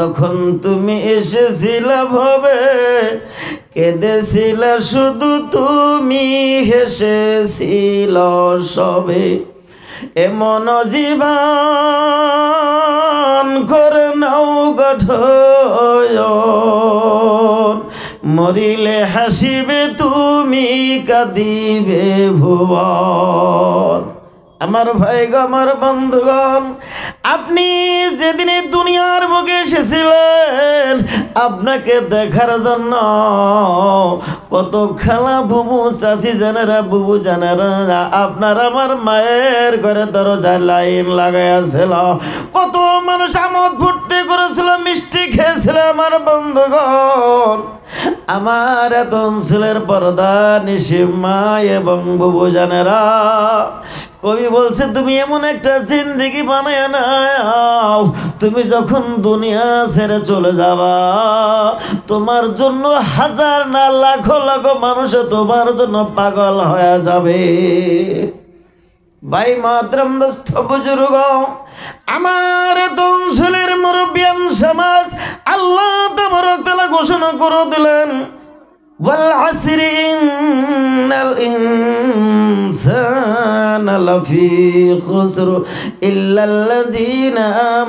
তখন তুমি এসেছিলা ভবে কেঁদেছিলা শুধু তুমি হেসেছিল সবে এমন জীবন করে নাও গঠ মরিলে হাসিবে তুমি কাঁদিবে ভুবন আমার ভাই গো আমার বন্ধুগণ আপনি যেদিনে দুনিয়ার বুকে এসেছিলেন আপনাকে দেখার জন্য কত খেলা বুবু চাষি জানারা বুবু জানারা আপনার আমার মায়ের ঘরে দরজা লাইন লাগাইয়াছিল কত মানুষ আমদ ফুটতে করেছিল মিষ্টি খেয়েছিল আমার বন্ধুগণ আমার এত অঞ্চলের পর্দা নিশিমা এবং বুবু জানেরা কবি বলছে তুমি এমন একটা জিন্দিগি বানায় নাও তুমি যখন দুনিয়া ছেড়ে চলে যাবা তোমার জন্য হাজার না লাখো লাখো মানুষ তোমার জন্য পাগল হয়ে যাবে ভাই মাতরম দস্ত বুজুর্গ আমার দংশলের মুরব্বিয়ান সমাজ আল্লাহ তাবারক তাআলা ঘোষণা করে দিলেন আল্লাহ বলে দিলেন সমস্ত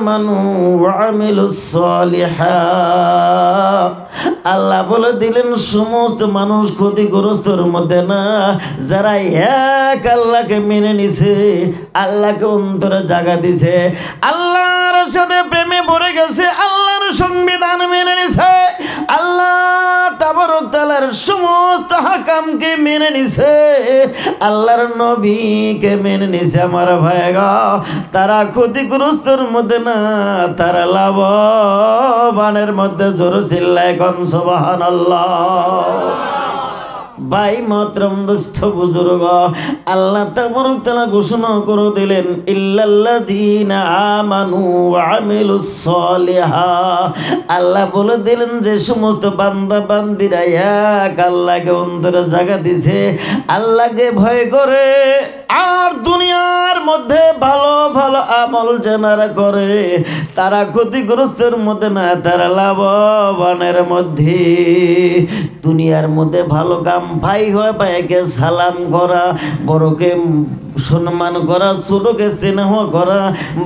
মানুষ ক্ষতিগ্রস্তর মধ্যে না যারা এক আল্লাহকে মেনে নিছে আল্লাহকে অন্তরে জাগা দিছে আল্লাহর সাথে প্রেমে পড়ে গেছে আল্লাহ সংবিধান মেনে নিছে আল্লাহ তাবরতালার সমস্ত হাকামকে মেনে নিছে আল্লাহর নবীকে মেনে নিছে আমার ভাইগা তারা ক্ষতিগ্রস্তর মধ্যে না তারা লাভবানের মধ্যে জোর চিল্লায় কম সোবাহান আল্লাহ ভাই মাত্রম দুস্থ বুজুর্গ আল্লাহ তাবর তালা ঘোষণা করে দিলেন আল্লাহ বলে দিলেন যে সমস্ত বান্দা বান্দিরা এক আল্লাহকে অন্তরে জায়গা দিছে আল্লাহকে ভয় করে আর দুনিয়ার মধ্যে ভালো ভালো আমল জানারা করে তারা ক্ষতিগ্রস্তের মধ্যে না তারা লাভবানের মধ্যে দুনিয়ার মধ্যে ভালো কাম ভাই হয় ভাইকে সালাম করা বড়কে সম্মান করা ছোটকে স্নেহ করা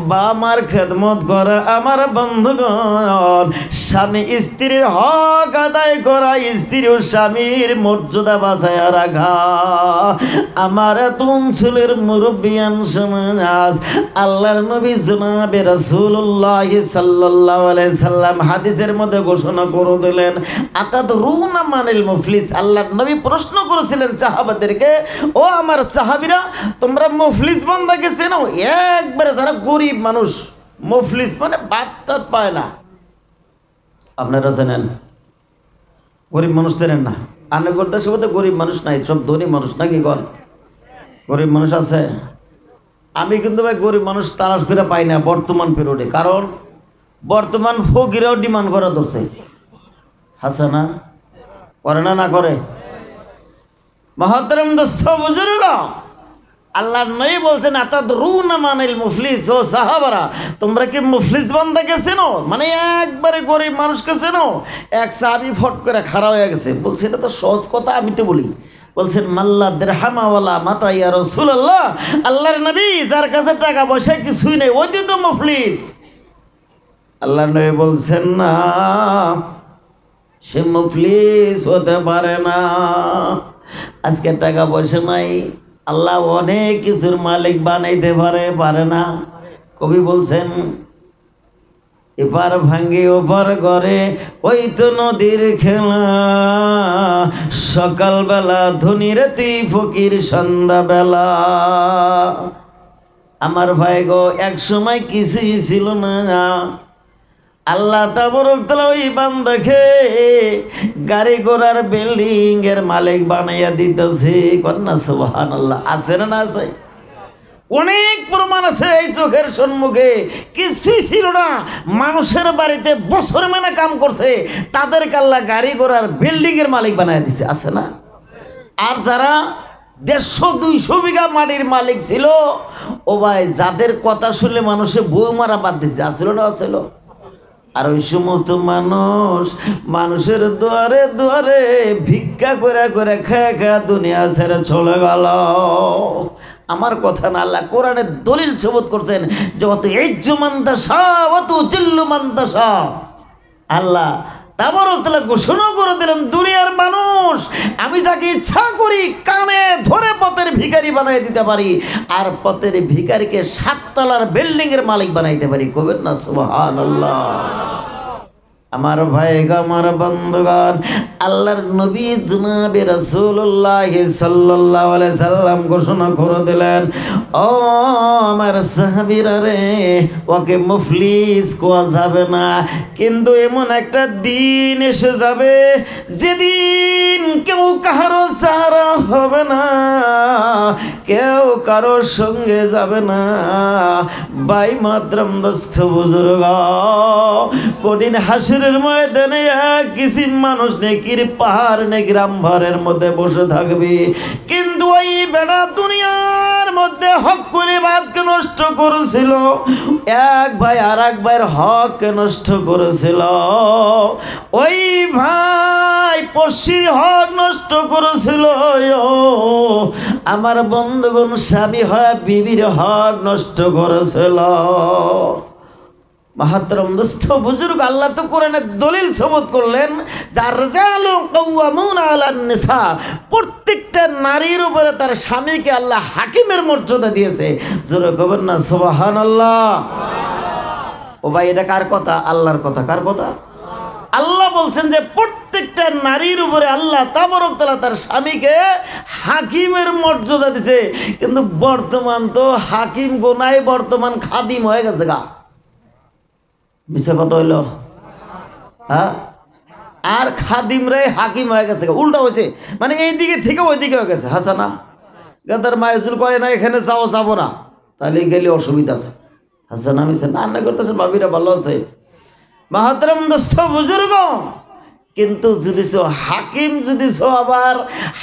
বা আমার খেদমত করা আমার বন্ধুগণ স্বামী স্ত্রীর হক আদায় করা স্ত্রী ও স্বামীর মর্যাদা বাঁচায় রাখা আমার তুম ছেলের মুরব্বিয়ান সমাজ আল্লাহর নবী জনাবে রসুল্লাহ সাল্লাহ সাল্লাম হাদিসের মধ্যে ঘোষণা করে দিলেন আকাদ রুনা মানিল মুফলিস আল্লাহর নবী প্রশ্ন করেছিলেন সাহাবাদেরকে ও আমার সাহাবিরা তোমরা মফলিস গেছে না একবারে যারা গরিব মানুষ মফলিস মানে বাদ পায় না আপনারা জানেন গরিব মানুষ জানেন না আনগর দেশে বোধহয় গরিব মানুষ নাই সব ধনী মানুষ নাকি কন গরিব মানুষ আছে আমি কিন্তু ভাই গরিব মানুষ তালাশ করে পাই না বর্তমান পিরিয়ডে কারণ বর্তমান ফকিরাও ডিমান্ড করা ধরছে হাসে না করে না না করে মহাতরম দোস্ত বুজুর্গ আল্লাহ নই বলছেন আতাদ না মানিল মুফলিস ও সাহাবারা তোমরা কি মুফলিস বান্দাকে চেনো মানে একবারে গরিব মানুষকে চেনো এক সাবি ফট করে খারা হয়ে গেছে বলছে এটা তো সহজ কথা আমি তো বলি বলছেন মাল্লা দেহামাওয়ালা মাতা ইয়া রসুল আল্লাহ আল্লাহর নবী যার কাছে টাকা পয়সা কিছুই নেই ওই তো মুফলিস আল্লাহ নবী বলছেন না সে মুফলিস হতে পারে না আজকে টাকা পয়সা নাই আল্লাহ অনেক কিছুর মালিক বানাইতে পারে পারে না কবি বলছেন এপার ভাঙ্গি ওপার করে ওই তো নদীর খেলা সকালবেলা ধনী তুই ফকির সন্ধ্যাবেলা আমার ভাই গো এক সময় কিছুই ছিল না আল্লাহ ওই ওই দেখে গাড়ি ঘোড়ার বিল্ডিং এর মালিক বানাইয়া দিতেছে কন্যা সোহান আল্লাহ আছে না না আছে অনেক প্রমাণ আছে এই চোখের সম্মুখে কিছুই ছিল না মানুষের বাড়িতে বছর মেনে কাম করছে তাদের কাল্লা গাড়ি ঘোড়ার বিল্ডিং এর মালিক বানাই দিছে আছে না আর যারা দেড়শো দুইশো বিঘা মাটির মালিক ছিল ও ভাই যাদের কথা শুনলে মানুষে বউ মারা বাদ দিছে আসলো না আসলো আর ওই সমস্ত মানুষ মানুষের দুয়ারে দুয়ারে ভিক্ষা করে করে খেয়ে খেয়ে দুনিয়া ছেড়ে চলে গেল আমার কথা না আল্লাহ কোরআনে দলিল সবুত করছেন যে অত এইজু দশা অত চিল্লু দশা আল্লাহ তারপর তালা ঘোষণা করে দিলেন দুনিয়ার মানুষ আমি যাকে ইচ্ছা করি কানে ধরে পথের ভিকারি বানাই দিতে পারি আর পথের ভিকারিকে সাততলার বিল্ডিং এর মালিক বানাইতে পারি কবির না সুবাহ আল্লাহ আমার ভাই আমার বন্ধুগণ আল্লাহর নবী জুনাবে রসুল্লাহ সাল্লাহ সাল্লাম ঘোষণা করে দিলেন ও আমার সাহাবিরা রে ওকে মুফলিস কোয়া যাবে না কিন্তু এমন একটা দিন এসে যাবে যেদিন কেউ কারো সারা হবে না কেউ কারো সঙ্গে যাবে না বাই মাত্রম দস্ত বুজুর্গ কঠিন হাসি হুজুরের ময়দানে এক কিসিম মানুষ নেকির পাহাড় গ্রাম ভরের মধ্যে বসে থাকবে কিন্তু ওই বেড়া দুনিয়ার মধ্যে হক করে বাদকে নষ্ট করেছিল এক ভাই আর এক ভাইয়ের হক নষ্ট করেছিল ওই ভাই পশ্চির হক নষ্ট করেছিল আমার বন্ধুগণ স্বামী হয় বিবির হক নষ্ট করেছিল আল্লাহ তো দলিল করলেন প্রত্যেকটা নারীর উপরে তার স্বামীকে আল্লাহ হাকিমের মর্যাদা দিয়েছে ও ভাই এটা কার কথা আল্লাহর কথা কার কথা আল্লাহ বলছেন যে প্রত্যেকটা নারীর উপরে আল্লাহ তাবরকতলা তার স্বামীকে হাকিমের মর্যাদা দিছে কিন্তু বর্তমান তো হাকিম গোনায় বর্তমান খাদিম হয়ে গেছে গা মিছে কথা হইল হ্যাঁ আর রে হাকিম হয়ে গেছে উল্টা হয়েছে মানে এই দিকে থেকে ওই দিকে হয়ে গেছে হাসানা হ্যাঁ গাদার মায়ের কয় না এখানে যাও যাবো না তাহলে গেলে অসুবিধা আছে হাসানা হ্যাঁ মিছে না রান্না করতেছে ভাবিরা ভালো আছে মাহাতরম দোস্ত বুজুর্গ কিন্তু যদি হাকিম যদি আবার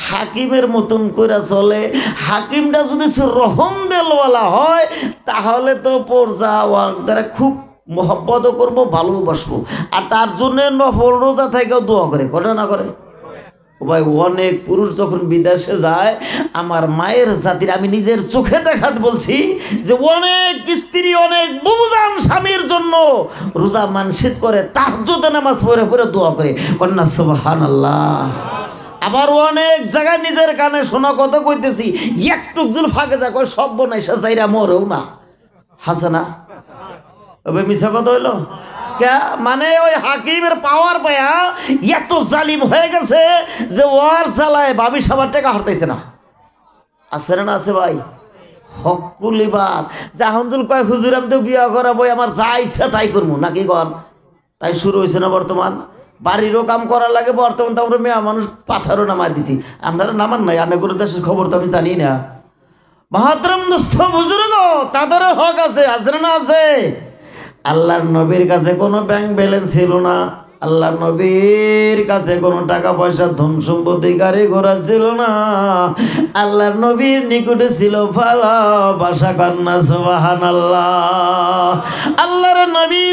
হাকিমের মতন করে চলে হাকিমটা যদি রহম দেলওয়ালা হয় তাহলে তো পর্যা ওয়ার দ্বারা খুব মহব্বতও করবো ভালোবাসবো আর তার জন্য নফল রোজা থেকেও দোয়া করে করে না করে ভাই অনেক পুরুষ যখন বিদেশে যায় আমার মায়ের জাতির আমি নিজের চোখে দেখাত বলছি যে অনেক স্ত্রী অনেক বুঝান স্বামীর জন্য রোজা মানসিক করে তার যদি নামাজ পড়ে পড়ে দোয়া করে কন্যা সুবাহান আল্লাহ আবার অনেক জায়গায় নিজের কানে শোনা কথা কইতেছি একটু জুল ফাঁকে যা কয় সব বনাইসা চাইরা মরেও না হাসানা ওই মিশা কথা হইলো মানে ওই হাকিমের পাওয়ার পায়া এত জালিম হয়ে গেছে যে ওয়ার চালায় বাবি সবার টাকা হরতেছে না আছে না আছে ভাই বাদ জাহামদুল কয় হুজুর আমি তো বিয়া করাবো আমার যা ইচ্ছা তাই করবো নাকি কর তাই শুরু হয়েছে না বর্তমান বাড়িরও কাম করার লাগে বর্তমান তো আমরা মেয়া মানুষ পাথারও নামাই দিছি আপনারা নামান নাই করে দেশের খবর তো আমি জানি না মহাতরম দুস্থ বুজুর্গ তাদেরও হক আছে না আছে আল্লাহর নবীর কাছে কোনো ব্যাংক ব্যালেন্স ছিল না আল্লাহর নবীর কাছে কোনো টাকা পয়সা ধন সম্পত্তি গাড়ি ঘোরা ছিল না আল্লাহর নবীর নিকটে ছিল ভালোবাসা কান্না সোহান আল্লাহ আল্লাহর নবী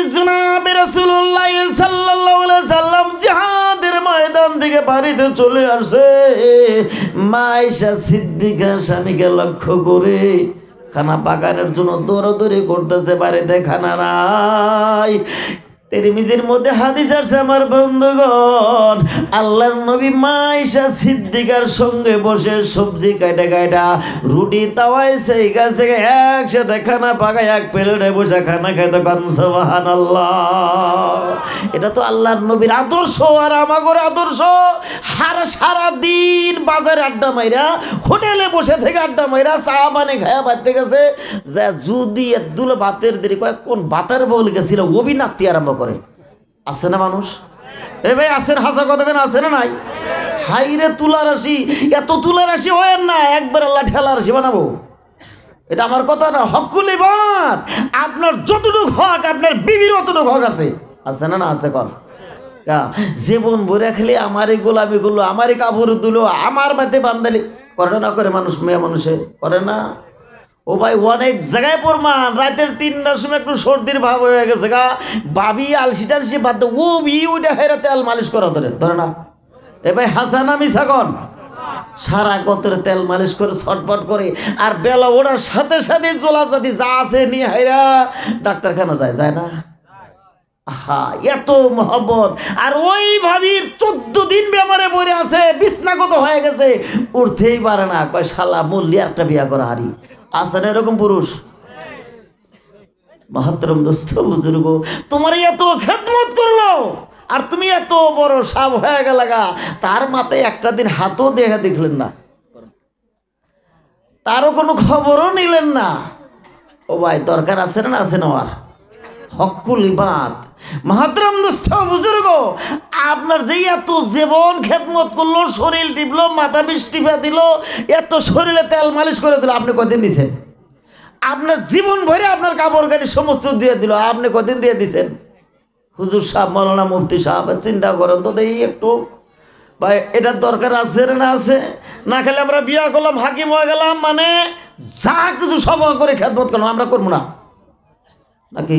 সাল্লাম জিহাদের ময়দান থেকে বাড়িতে চলে আসে মা সিদ্দিকা স্বামীকে লক্ষ্য করে খানা পাকানোর জন্য দৌড়ি করতেছে বাড়িতে খানা নাই তিরমিজির মধ্যে হাদিস আছে আমার বন্ধুগণ আল্লাহর নবী মাইশা সিদ্দিকার সঙ্গে বসে সবজি কাটা কাটা রুটি তাওয়াই সেই কাছে একসাথে খানা পাকায় এক প্লেটে বসে খানা খাইতো কনসবাহান এটা তো আল্লাহর নবীর আদর্শ আর আমাগোর আদর্শ হার সারা দিন বাজারে আড্ডা মাইরা হোটেলে বসে থেকে আড্ডা মাইরা চা পানি খায়া বাড়তে গেছে যা যদি এদুলো বাতের দেরি কয় কোন বাতের বল গেছিল অবিনাত্তি আরম্ভ করে আছে না মানুষ এ ভাই আছেন হাসা কেন আছে না নাই হাইরে তুলা রাশি এত তুলা রাশি হয় না একবার আল্লাহ ঠেলা রাশি বানাবো এটা আমার কথা না হকুলি বাদ আপনার যতটুক হক আপনার বিবির অতটুক হক আছে আছে না না আছে কর জীবন ভরে খেলে আমারই গোলাপি গুলো আমারই কাপড় দুলো আমার বাতে বান্দালি করে না করে মানুষ মেয়ে মানুষে করে না ও ভাই অনেক জায়গায় প্রমাণ রাতের তিনটার সময় একটু সর্দির ভাব হয়ে গেছে গা বাবি আলসি টালসি বাদ ও বি উঠে হেরা তেল মালিশ করা ধরে ধরে না এ ভাই হাসানা মিসাগন সারা গতরে তেল মালিশ করে ছটপট করে আর বেলা ওড়ার সাথে সাথে চলাচাতি যা আছে নিয়ে হাইরা ডাক্তারখানা যায় যায় না আহা এত মহব্বত আর ওই ভাবির চোদ্দ দিন বেমারে পড়ে আছে বিছনাগত হয়ে গেছে উঠতেই পারে না কয় শালা মূল্য একটা বিয়া করা হারি আছে না এরকম পুরুষ মহাত্তরম দোস্ত বুজুর্গ তোমার এত খেদমত করলো আর তুমি এত বড় সাপ হয়ে গেল তার মাথায় একটা দিন হাতও দেখা দেখলেন না তারও কোনো খবরও নিলেন না ও ভাই দরকার আছে না আছে না আর হকুল ইবাদ মহাতরম বুজুর্গ আপনার যে এত জীবন খেদমত করলো শরীর টিপলো মাথা বিষ টিপা দিল এত শরীরে তেল মালিশ করে দিল আপনি কদিন দিচ্ছেন আপনার জীবন ভরে আপনার কাপড় গাড়ি সমস্ত দিয়ে দিল আপনি কদিন দিয়ে দিছেন হুজুর সাহেব মৌলানা মুফতি সাহেব চিন্তা করেন তো দেই একটু ভাই এটার দরকার আছে না আছে না খেলে আমরা বিয়া করলাম হাকিম হয়ে গেলাম মানে যা কিছু সভা করে খেদমত করলাম আমরা করবো না নাকি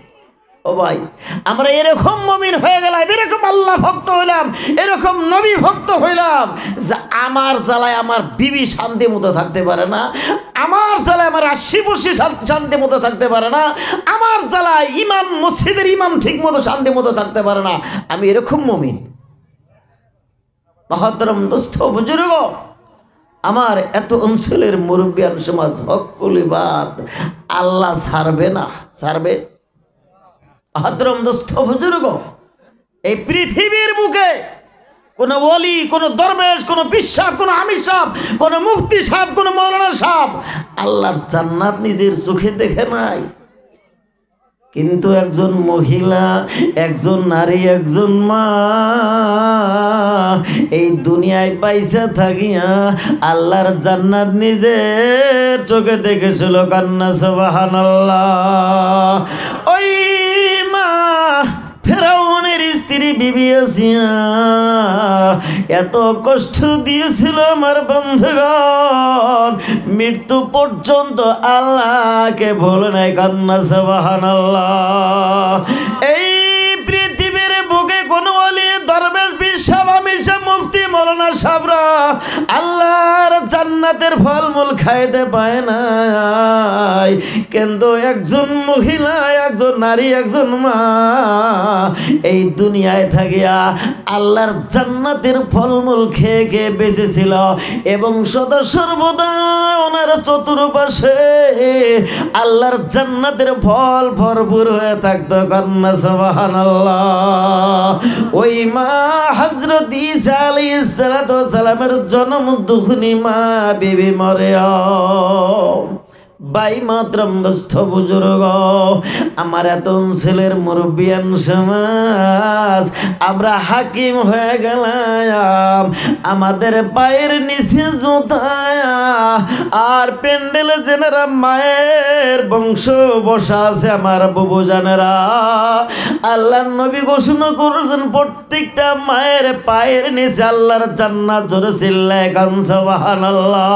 ও ভাই আমরা এরকম মমিন হয়ে গেলাম এরকম আল্লাহ ভক্ত হইলাম এরকম নবী ভক্ত হইলাম যে আমার জ্বালায় আমার বিবি শান্তি মতো থাকতে পারে না আমার জ্বালায় আমার আশিপুষি শান্তি মতো থাকতে পারে না আমার জ্বালায় ইমাম মসজিদের ইমাম ঠিক মতো শান্তি মতো থাকতে পারে না আমি এরকম মমিন মহাতরম দুস্থ বুজুর্গ আমার এত অঞ্চলের মুরব্বিয়ান সমাজ হকুলিবাদ আল্লাহ ছাড়বে না সারবে আহাদ্রম দুস্থ বুজুর্গ এই পৃথিবীর মুখে কোনো বলি কোনো দরবেশ কোনো বিশ্বাপ কোনো আমির সাপ কোনো মুফতি সাপ কোনো মৌলানা সাপ আল্লাহর জান্নাত নিজের চোখে দেখে নাই কিন্তু একজন মহিলা একজন নারী একজন মা এই দুনিয়ায় পাইসা থাকিয়া আল্লাহর জান্নাত নিজের চোখে দেখেছিল কান্না সবাহান ওই স্ত্রী বিবি আসিয়া এত কষ্ট দিয়েছিল আমার বন্ধুগণ মৃত্যু পর্যন্ত আল্লাহকে বলে নাই কান্না সবাহান আল্লাহ এই পৃথিবীর বুকে কোনো অলিয়ে আমি মুফতি সাবরা আল্লাহর জান্নাতের ফলমূল খাইতে পায় নাই কিন্তু একজন মহিলা একজন নারী একজন মা এই দুনিয়ায় থাকিয়া আল্লাহর জান্নাতের ফলমূল খেয়ে খেয়ে বেঁচেছিল এবং সদা সর্বদা ওনার চতুর্পাশে আল্লাহর জান্নাতের ফল ভরপুর হয়ে থাকতো কন্যা সবাহান ওই মা হজরত ইসা আলী সালামের জন্ম দুখনি মা বিবি মরে বাই মাত্রম দস্থ বুজুর্গ আমার এত অঞ্চলের মুরব্বিয়ান সমাজ আমরা হাকিম হয়ে গেলাম আমাদের পায়ের নিচে জুতায়া আর প্যান্ডেল মায়ের বংশ বসা আছে আমার বুবু জানেরা আল্লাহ নবী ঘোষণা করেছেন প্রত্যেকটা মায়ের পায়ের নিচে আল্লাহর জান্নাত জোরে চিল্লায় কান সুবহানাল্লাহ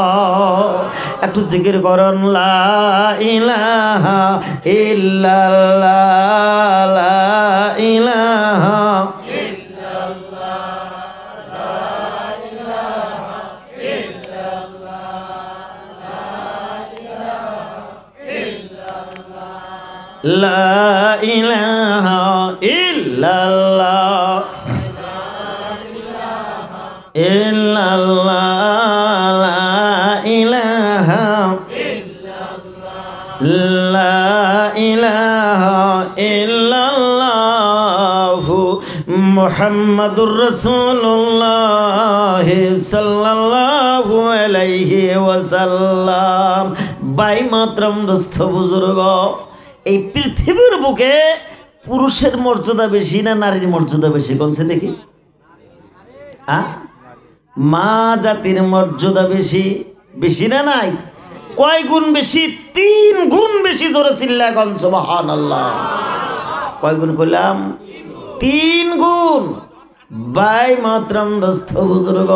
একটু জিকির করন লা ইলাহা ইল্লাল্লাহ লা ইলাহা লা ইলাহা মোহাম্মদুর রসুল্লাহ সাল্লাল্লাহু আলাইহি ওয়াসাল্লাম বাই মাত্রাম দোস্ত বুজুর্গ এই পৃথিবীর বুকে পুরুষের মর্যাদা বেশি না নারীর মর্যাদা বেশি কোনছে দেখি আ মা জাতির মর্যাদা বেশি বেশি না নাই কয় গুণ বেশি তিন গুণ বেশি জোরে চিল্লা গঞ্জ মহান আল্লাহ কয় গুণ করলাম তিন গুণ বাই মাত্রাম দস্ত বুজুর্গ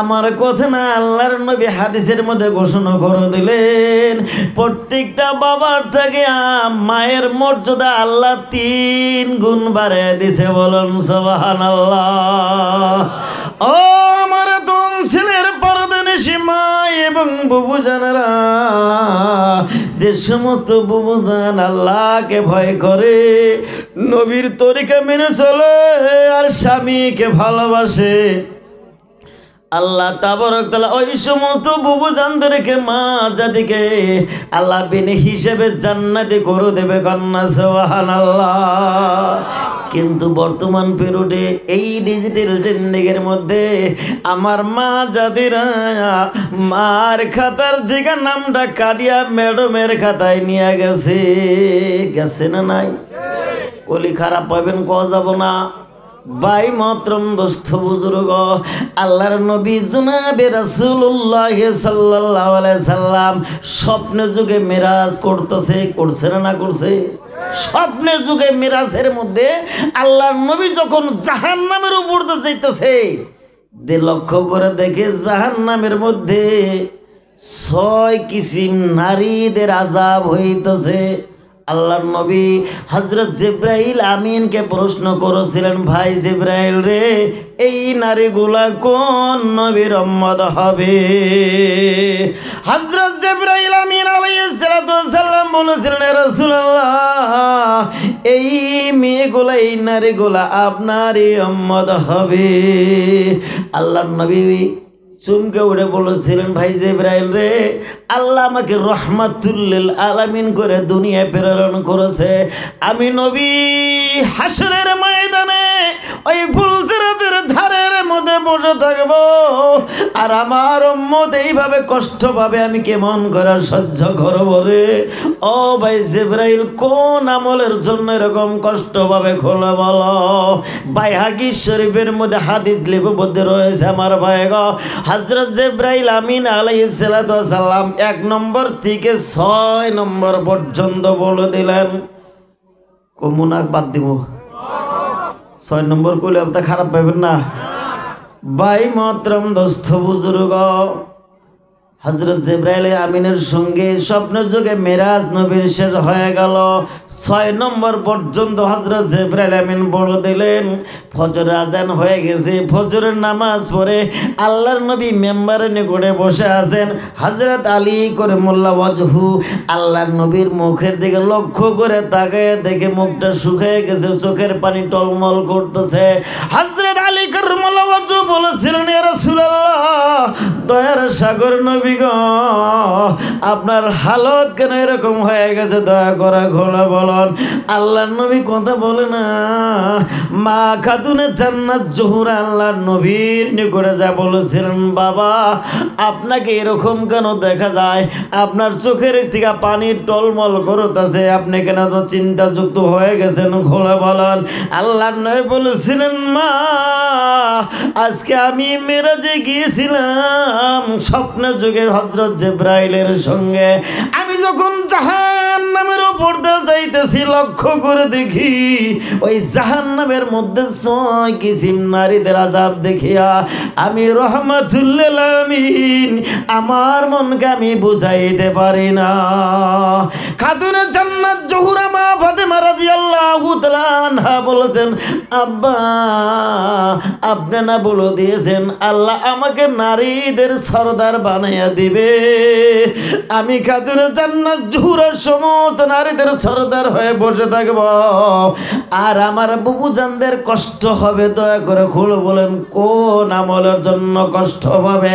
আমার কথা না আল্লাহর নবী হাদিসের মধ্যে ঘোষণা করে দিলেন প্রত্যেকটা বাবার থেকে মায়ের মর্যাদা আল্লাহ তিন গুণ বারে দিছে বলুন সবাহান আল্লাহ ও আমার দন ছেলের পর দেশে মা এবং বুবু জানারা যে সমস্ত বুবু জান আল্লাহকে ভয় করে নবীর তরিকা মেনে চলে আর স্বামীকে ভালোবাসে আল্লাহ তাবরকতলা ওই সমস্ত বুবু জানদেরকে মা জাতিকে আল্লাহ বিনে হিসেবে জান্নাতি করে দেবে কন্যা সোহান আল্লাহ কিন্তু বর্তমান পেরুডে এই ডিজিটাল জিন্দিগির মধ্যে আমার মা যাদিরা মার খাতার দিকে নামটা কাটিয়া ম্যাডামের খাতায় নিয়ে গেছে গেছে না নাই কলি খারাপ পাবেন কওয়া যাব না ভাই মাত্রম দোস্ত বুজুর্গ আল্লাহর নবী জুনাবে সাল্লাল্লাহ আলাইহি সাল্লাম স্বপ্নে যুগে মিরাজ করতেছে করছে না না করছে স্বপ্নের যুগে মিরাজের মধ্যে আল্লাহর নবী যখন জাহান্নামের উপর দিয়ে যাইতেছে দে লক্ষ্য করে দেখে জাহান্নামের মধ্যে ছয় কিসিম নারীদের আজাব হইতেছে আল্লাহর নবী হজরত জিব্রাইল আমিনকে প্রশ্ন করেছিলেন ভাই জিব্রাইল রে এই নারীগুলা কোন নবীর উম্মত হবে হজরত জিব্রাইল আমিন আলাইহিসসালাম বলেছিলেন রাসূলুল্লাহ এই মেয়েগুলা এই নারীগুলা আপনারই উম্মত হবে আল্লাহর নবী চমকে উঠে বলেছিলেন ভাই ব্রাইল রে আল্লাহ আমাকে রহমাতুল্লিল আলামিন করে দুনিয়ায় প্রেরণ করেছে আমি নবী হাসরের ময়দানে ওই ফুলচেরাদের ধারের মধ্যে বসে থাকব আর আমার মত এইভাবে কষ্ট পাবে আমি কেমন করার সহ্য করব রে ও ভাই জেব্রাইল কোন আমলের জন্য এরকম কষ্ট পাবে খোলা বল ভাই হাকিস শরীফের মধ্যে হাদিস লিপিবদ্ধ রয়েছে আমার ভাই গ হজরত জেব্রাইল আমিন আলাই সালাম এক নম্বর থেকে ছয় নম্বর পর্যন্ত বলে দিলেন কমুনাক বাদ দিব ছয় নম্বর কইলে আপনি খারাপ পাইবেন না ভাই মহতরম দোস্ত বুজুর্গ হজরত জেব্রাইল আমিনের সঙ্গে স্বপ্ন যুগে মেরাজ নবীর শেষ হয়ে গেল ছয় নম্বর পর্যন্ত হজরত জেব্রাইল আমিন বড় দিলেন ফজর আজান হয়ে গেছে ফজরের নামাজ পড়ে আল্লাহর নবী মেম্বারের নিকটে বসে আছেন হজরত আলী করে মোল্লা বজহু আল্লাহর নবীর মুখের দিকে লক্ষ্য করে তাকায় দেখে মুখটা শুকিয়ে গেছে চোখের পানি টলমল করতেছে হজরত আলী করে মোল্লা বজহু বলেছিলেন এরা সুরাল্লাহ দয়ার সাগর নবী আপনার হালত কেন এরকম হয়ে গেছে দয়া করা ঘোড়া বলন আল্লাহর নবী কথা বলে না মা খাতুনে জান্নাত জহুর আল্লাহর নবীর নিকটে যা বলেছিলেন বাবা আপনাকে এরকম কেন দেখা যায় আপনার চোখের থেকে পানি টলমল করতেছে আপনি কেন তো চিন্তাযুক্ত হয়ে গেছেন ঘোড়া বলন আল্লাহর নয় বলেছিলেন মা আজকে আমি মেরাজে গিয়েছিলাম স্বপ্ন যুগে সঙ্গে হজরত জেব্রাইলের সঙ্গে আমি যখন জাহান নামের উপর দিয়ে যাইতেছি লক্ষ্য করে দেখি ওই জাহান নামের মধ্যে ছয় কিসিম নারীদের আজাব দেখিয়া আমি রহমাতুল্লামিন আমার মনকে আমি বুঝাইতে পারি না খাতুনে জান্নাত জহুরা মা ফাতেমা রাদিয়াল্লাহু তাআলা বলেছেন আব্বা আপনি না বলে দিয়েছেন আল্লাহ আমাকে নারীদের সর্দার বানাইয়া দিবে আমি খাতুন জান্নাত জুহুরের সমস্ত নারীদের সর্দার হয়ে বসে থাকব আর আমার বুবু জানদের কষ্ট হবে দয়া করে খুল বলেন কোন আমলের জন্য কষ্ট হবে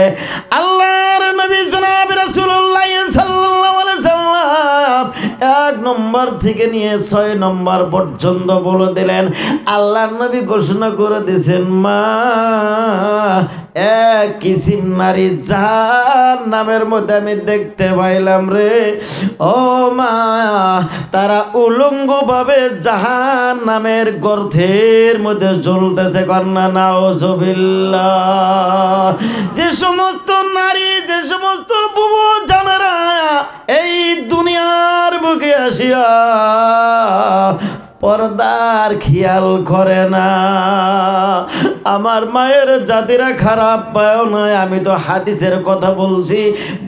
আল্লাহর নবী জনাব রাসূলুল্লাহ সাল্লাল্লাহু আলাইহি এক নম্বর থেকে নিয়ে ছয় নম্বর পর্যন্ত বলে দিলেন আল্লাহ নবী ঘোষণা করে দিছেন মা এক কিসিম নারী যার নামের মধ্যে আমি দেখতে পাইলাম রে ও মা তারা উলঙ্গভাবে জাহান নামের গর্থের মধ্যে জ্বলতেছে কন্যা না জবিল্লা যে সমস্ত নারী যে সমস্ত বুবু জানারা এই দুনিয়ার বুকে আসিয়া পর্দার খেয়াল করে না আমার মায়ের জাতিরা খারাপ পায় নয় আমি তো হাদিসের কথা বলছি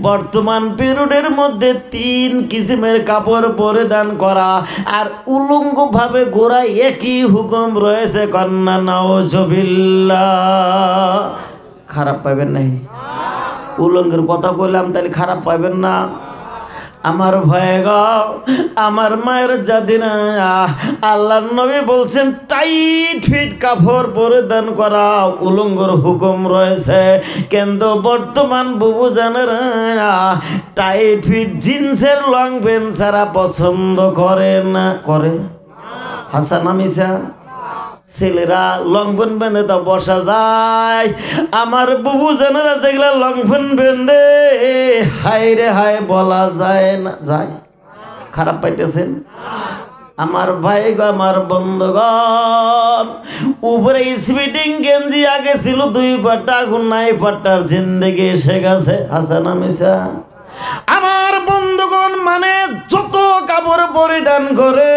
বর্তমান পিরিয়ডের মধ্যে তিন কিসিমের কাপড় পরিধান করা আর উলঙ্গভাবে ঘোরা একই হুকুম রয়েছে কন্যা নজবিল্লা খারাপ পাবেন নাই উলঙ্গের কথা বললাম তাহলে খারাপ পাবেন না আমার ভয়ে গাও আমার মায়ের জাদিনা আল্লাহর নবী বলছেন টাইট ফিট কাপড় পরিধান করা উলঙ্গর হুকুম রয়েছে কিন্তু বর্তমান বুবু জানের টাইট ফিট জিন্সের লং প্যান্ট ছাড়া পছন্দ করে না করে হাসান মিশা ছেলেরা লংফেন বেঁধে তো বসা যায় আমার বুবু জেনারা যেগুলা লংফেন বেঁধে হায় রে হায় বলা যায় না যায় খারাপ পাইতেছেন আমার ভাই গো আমার বন্ধুগণ উপরে স্পিডিং গেঞ্জি আগে ছিল দুই পাট্টা এখন নাই পাট্টার জিন্দেগি এসে গেছে আছে না আমার বন্ধুগণ মানে যত কাপড় পরিধান করে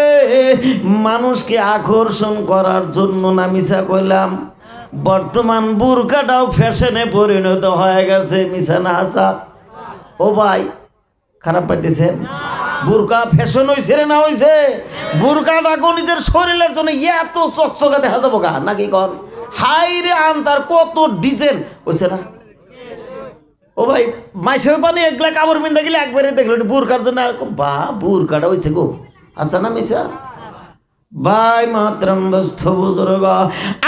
মানুষকে আকর্ষণ করার জন্য নামিসা কইলাম বর্তমান বুরকাটাও ফ্যাশনে পরিণত হয়ে গেছে মিশানা হাসা ও ভাই খারাপ পাইতেছেন বুরকা ফ্যাশন হয়েছে রে না হয়েছে বুরকাটা কোন নিজের শরীরের জন্য এত চকচকাতে হাসাবো গা নাকি কর হাই রে আন তার কত ডিজেন হয়েছে না ও ভাই মাইসের পানি একলা কামড় মিন্দা গেলে একবারে দেখলো বুরকার জন্য বা বুরকাটা হয়েছে গো আচ্ছা না মিশা ভাই মাত্রাম দস্থ বুজুর্গ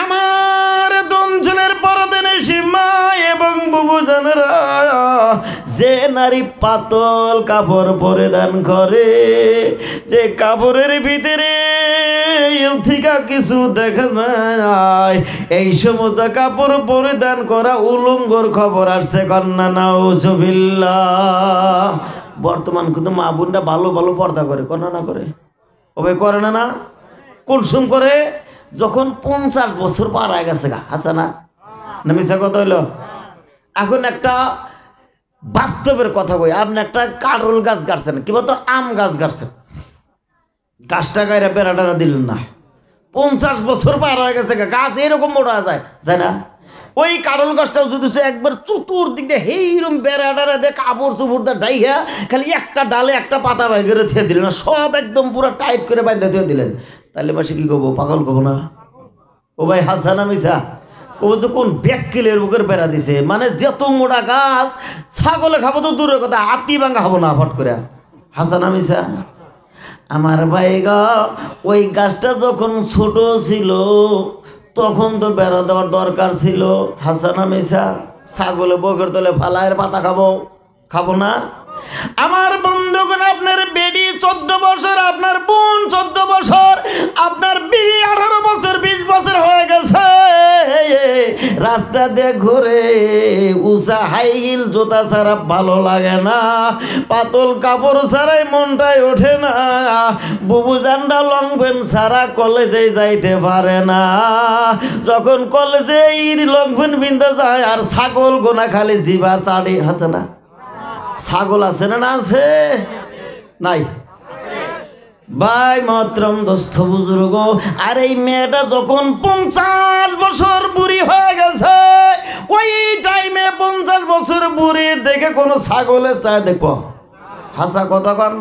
আমার দঞ্জনের পরদিন সীমা এবং বুবুজনেরা যে নারী পাতল কাপড় পরিধান করে যে কাপড়ের ভিতরে থিকা কিছু দেখা যায় এই সমস্ত কাপড় পরিধান করা উলঙ্গর খবর আসছে কন্যা নাও জবিল্লা বর্তমান কিন্তু মা বোনটা ভালো ভালো পর্দা করে কন্যা না করে ওভাবে করে না না কুলসুম করে যখন পঞ্চাশ বছর পার হয়ে গেছে গা আছে না না মিশা কথা হইল এখন একটা বাস্তবের কথা কই আপনি একটা কারল গাছ গাড়ছেন কি বলতো আম গাছ গাড়ছেন গাছটা বেড়া বেড়াটারা দিলেন না পঞ্চাশ বছর পার হয়ে গেছে গাছ এরকম মোটা যায় যায় না ওই কারল গাছটাও যদি সে একবার চতুর্দিক দিয়ে হেইরম ডারা দিয়ে কাপড় চুপড় দিয়ে ডাইয়া খালি একটা ডালে একটা পাতা বাই করে থিয়ে দিলেন সব একদম পুরো টাইট করে বাইন্ধে থিয়ে দিলেন তাহলে মাসে কী করবো পাগল কবো না ও ভাই না মিসা কবো যে কোন ব্যাককেলের বুকের বেড়া দিছে মানে যত মোটা গাছ ছাগলে খাবো তো দূরের কথা আতি ভাঙা হবো না ফট করে না মিসা আমার ভাই ওই গাছটা যখন ছোট ছিল তখন তো বেড়া দেওয়ার দরকার ছিল হাসানা মিশা ছাগলে বকের তলে ফালায়ের পাতা খাবো খাবো না আমার বন্ধুগণ আপনার বেডি চোদ্দ বছর আপনার বোন চোদ্দ বছর আপনার বিড়ি আঠারো বছর বিশ বছর হয়ে গেছে রাস্তা দিয়ে ঘুরে উষা হাইল জুতা ছাড়া ভালো লাগে না পাতল কাপড় ছাড়াই মনটাই ওঠে না বুবু জান্ডা লঙ্গেন ছাড়া কলেজে যাইতে পারে না যখন কলেজে লঙ্গেন বিন্দা যায় আর ছাগল গোনা খালি জিবা চাড়ি হাসে না ছাগল আছে না না আছে নাই ভাই মাত্রম দোস্ত বুজুর্গ আর এই মেয়েটা যখন পঞ্চাশ বছর বুড়ি হয়ে গেছে ওই টাইমে পঞ্চাশ বছর বুড়ির দেখে কোনো ছাগলের চায় দেখব হাসা কথা কন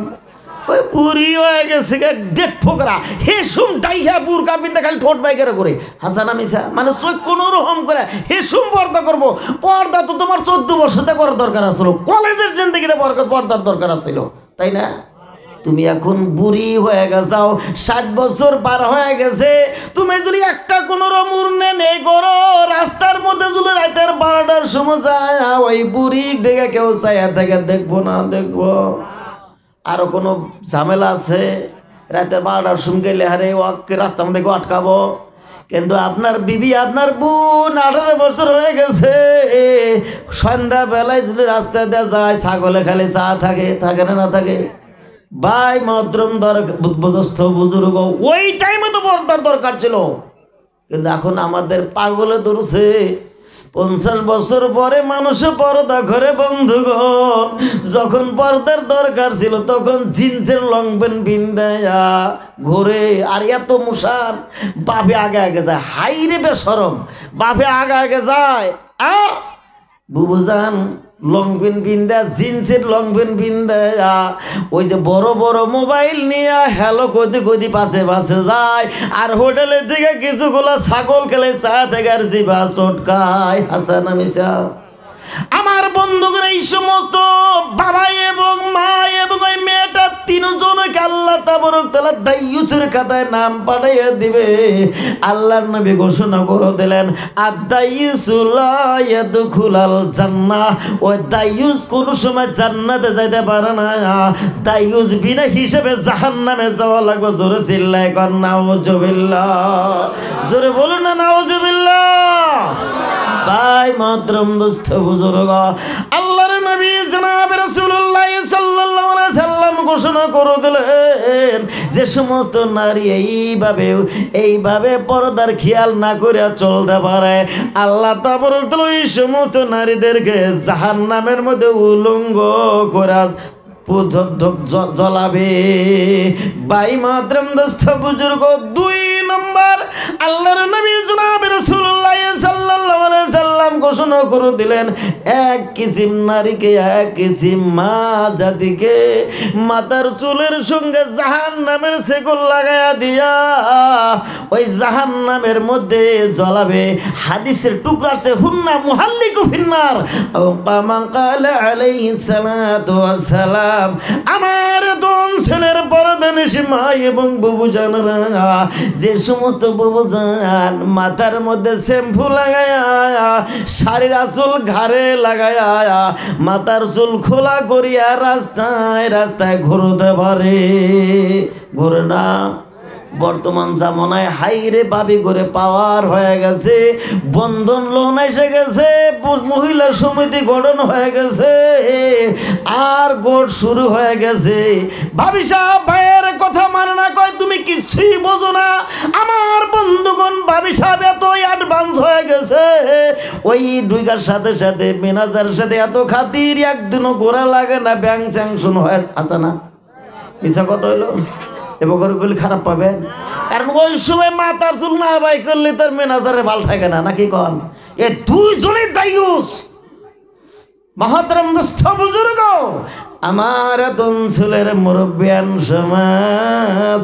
ওই বুড়ি হয়ে গেছে ডেট ফোকরা হেসুম টাইহা বুড় কাপিতে খালি ঠোঁট বাইকেরা করে হাসানা মিশা মানে চোখ কোনো রকম করে হেসুম পর্দা করবো পর্দা তো তোমার চোদ্দ বছরতে করার দরকার আসলো কলেজের জিন্দগিতে পর্দার দরকার আসছিল তাই না তুমি এখন বুড়ি হয়ে গেছাও ষাট বছর পার হয়ে গেছে তুমি যদি একটা কোনো রমুর নেই করো রাস্তার মধ্যে যদি রাতের বারোটার সময় যায় ওই বুড়ি দেখে কেউ চাইয়া থেকে দেখবো না দেখবো আরও কোনো ঝামেলা আছে রাতের বারোটার শুন গেলে হারে ওকে রাস্তার মধ্যে আটকাবো কিন্তু আপনার বিবি আপনার বোন আঠারো বছর হয়ে গেছে সন্ধ্যাবেলায় যদি রাস্তা দিয়ে যায় ছাগলে খালি চা থাকে থাকে না না থাকে ভাই মদ্রম দরস্থ বুজুর্গ ওই টাইমে তো বর্তার দরকার ছিল কিন্তু এখন আমাদের পাগলে ধরছে পঞ্চাশ বছর পরে মানুষ পর্দা ঘরে বন্ধু গো যখন পর্দার দরকার ছিল তখন জিন্সের লং প্যান্ট বিন্দায়া ঘোরে আর এত মুসার বাপে আগে আগে যায় হাইরে বেসরম বাপে আগে আগে যায় আর বুবু যান লংপিন বিন্দা জিন্সের পিন বিন্দা ওই যে বড় বড় মোবাইল নিয়ে হ্যালো কদি কদি পাশে পাশে যায় আর হোটেলের দিকে কিছুগুলো ছাগল খেলে চা থেকে আর জিবা চটকায় হাসান আমি আমার বন্ধুগুলো এই সমস্ত বাবা এবং মা এবং ওই মেয়েটা তিনজনকে আল্লাহ তাবর তালা দাইয়ুসের খাতায় নাম পাঠাইয়ে দিবে আল্লাহর নবী ঘোষণা করে দিলেন আর দাইয়ুসুলাদ খুলাল জান্না ওই দাইয়ুস কোন সময় জান্নাতে যাইতে পারে না দাইয়ুস বিনা হিসেবে জাহান নামে যাওয়া লাগবে জোরে চিল্লাই কর নাওজবিল্লা জোরে বলুন না নাওজবিল্লা তাই মাত্রম দুস্থ বুঝ বুজুর্গ আল্লাহর নবী জনাব রাসূলুল্লাহ সাল্লাল্লাহু আলাইহি সাল্লাম ঘোষণা করে দিলেন যে সমস্ত নারী এইভাবে এইভাবে পর্দার খেয়াল না করে চলতে পারে আল্লাহ তাবরক ওই সমস্ত নারীদেরকে জাহান্নামের মধ্যে উলঙ্গ করা জ্বলাবে বাই মাদ্রাম দস্ত বুজুর্গ দুই নম্বর আল্লাহর নবী জনাব রাসূলুল্লাহ সাল্লাল্লাহু আলাইহি সাল্লাম ঘোষণা করে দিলেন এক কিসিম নারীকে এক কিসিম মা জাতিকে মাতার চুলের সঙ্গে জাহান্নামের শেকল লাগায়া দিয়া ওই জাহান্নামের মধ্যে জ্বলাবে হাদিসের টুকরা আছে হুন্না মুহাল্লিকু ফিন্নার ও কামা কালা আলাইহিস সালাতু ওয়াস সালাম দিলাম আমার দন ছেলের সে মা এবং বুবু যে সমস্ত বুবু জান মাথার মধ্যে শ্যাম্পু লাগায়া শাড়ির আসল ঘাড়ে লাগায়া মাথার চুল খোলা করিয়া রাস্তায় রাস্তায় ঘুরতে পারে ঘুরে না বর্তমান জামানায় হাইরে বাবি করে পাওয়ার হয়ে গেছে বন্ধন লোন এসে গেছে মহিলা সমিতি গঠন হয়ে গেছে আর গোট শুরু হয়ে গেছে ভাবি সাহেব ভাইয়ের কথা মানে না কয় তুমি কিছুই বোঝো না আমার বন্ধুগণ ভাবি সাহেব এতই অ্যাডভান্স হয়ে গেছে ওই দুইকার সাথে সাথে ম্যানেজারের সাথে এত খাতির একদিনও ঘোরা লাগে না ব্যাংক স্যাংশন হয়ে আসে না মিশা কথা হলো এবং গরুগুলি খারাপ পাবেন কারণ ওই সময় মা তার চুল না ভাই করলে তার মেনাজারে ভাল থাকে না নাকি কন এ দুইজনই দায়ুস মহাতরম দুস্থ বুজুর্গ আমার তনসুলের মুরব্বিয়ান সমাজ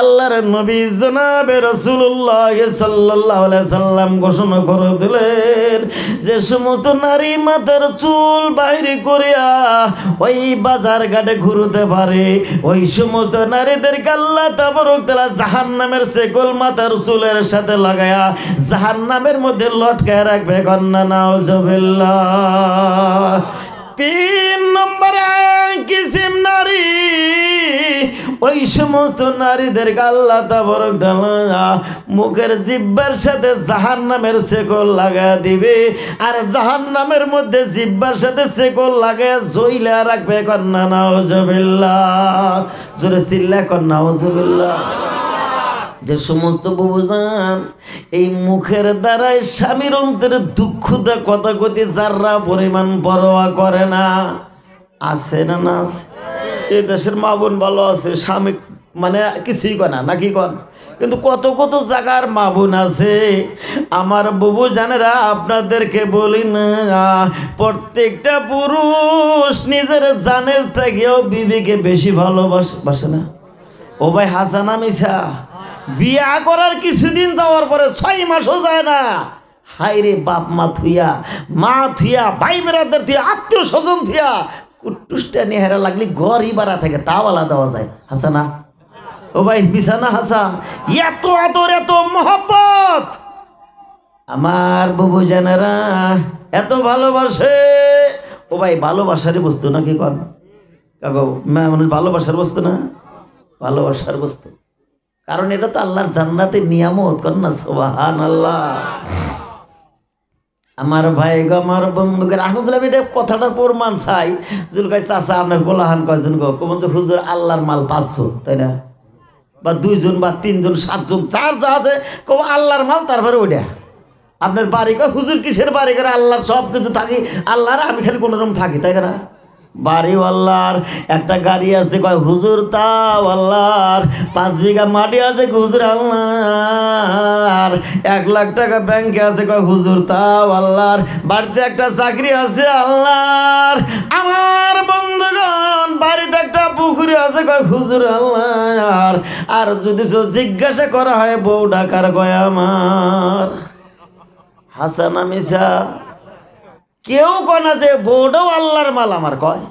আল্লাহর নবী জনাবে রসুল্লাহ সাল্লাহ সাল্লাম ঘোষণা করে দিলেন যে সমস্ত নারী মাথার চুল বাইরে করিয়া ওই বাজার ঘাটে ঘুরতে পারে ওই সমস্ত নারীদের আল্লাহ তাবরক তেলা জাহান নামের সেকল মাথার চুলের সাথে লাগায়া জাহান নামের মধ্যে লটকায় রাখবে কন্যা নাও জবিল্লা তিন নম্বরে কিসিম নারী ওই সমস্ত নারীদের আল্লাহ মুখের জিব্বার সাথে জাহান নামের শেকল লাগা দিবে আর জাহান নামের মধ্যে জিব্বার সাথে শেকল লাগা জইলা রাখবে কন্যা নজবিল্লা জোরে চিল্লা কন্যা নজবিল্লা যে সমস্ত বুবুজান এই মুখের দ্বারায় স্বামীর অন্তরে দুঃখতা কথা কথি যাররা পরিমাণ পরোয়া করে না আছে না না আছে এই দেশের মা বোন ভালো আছে স্বামী মানে কিছুই কন না নাকি কন কিন্তু কত কত জায়গার মা বোন আছে আমার বুবু জানেরা আপনাদেরকে বলি না প্রত্যেকটা পুরুষ নিজের জানের থেকেও বিবিকে বেশি ভালোবাসে বাসে না ও ভাই হাসান মিশা বিয়া করার কিছুদিন যাওয়ার পরে ছয় মাসও যায় না হাইরে বাপ মা থুইয়া মা থুইয়া ভাই মেরাদের থুয়া আত্মীয় স্বজন থুয়া কুটুসটা নেহারা লাগলে ঘরই বাড়া থাকে তাও আলা দেওয়া যায় হাসা না ও ভাই বিছানা হাসা এত আদর এত মহব্বত আমার বুবু জানারা এত ভালোবাসে ও ভাই ভালোবাসারই বস্তু নাকি কন কাকু মানুষ ভালোবাসার বস্তু না ভালোবাসার বস্তু কারণ এটা তো আল্লাহর জান্নাতে নিয়ামত কন্যা সোহান আল্লাহ আমার ভাই গো আমার বন্ধুকে এখন যদি আমি এটা কথাটার মান চাই জুলকাই চাচা আপনার পোলাহান কয়জন গো কোমন যে হুজুর আল্লাহর মাল পাঁচজন তাই না বা দুইজন বা তিনজন সাতজন চার যা আছে কো আল্লাহর মাল তারপরে ওইটা আপনার বাড়ি কয় হুজুর কিসের বাড়ি করে আল্লাহর সব কিছু থাকি আল্লাহর আমি খালি কোনোরকম থাকি তাই না বাড়িওয়াল্লার একটা গাড়ি আছে কয় হুজুর তাওয়াল্লার পাঁচ বিঘা মাটি আছে হুজুর আল্লাহ এক লাখ টাকা ব্যাংকে আছে কয় হুজুর তাওয়াল্লার বাড়িতে একটা চাকরি আছে আল্লাহর আমার বন্ধুগণ বাড়িতে একটা পুকুরি আছে কয় হুজুর আল্লাহর আর যদি জিজ্ঞাসা করা হয় বউ ডাকার কয় আমার হাসান মিশা কেউ কয় না যে বোর্ডও আল্লাহর মাল আমার কয়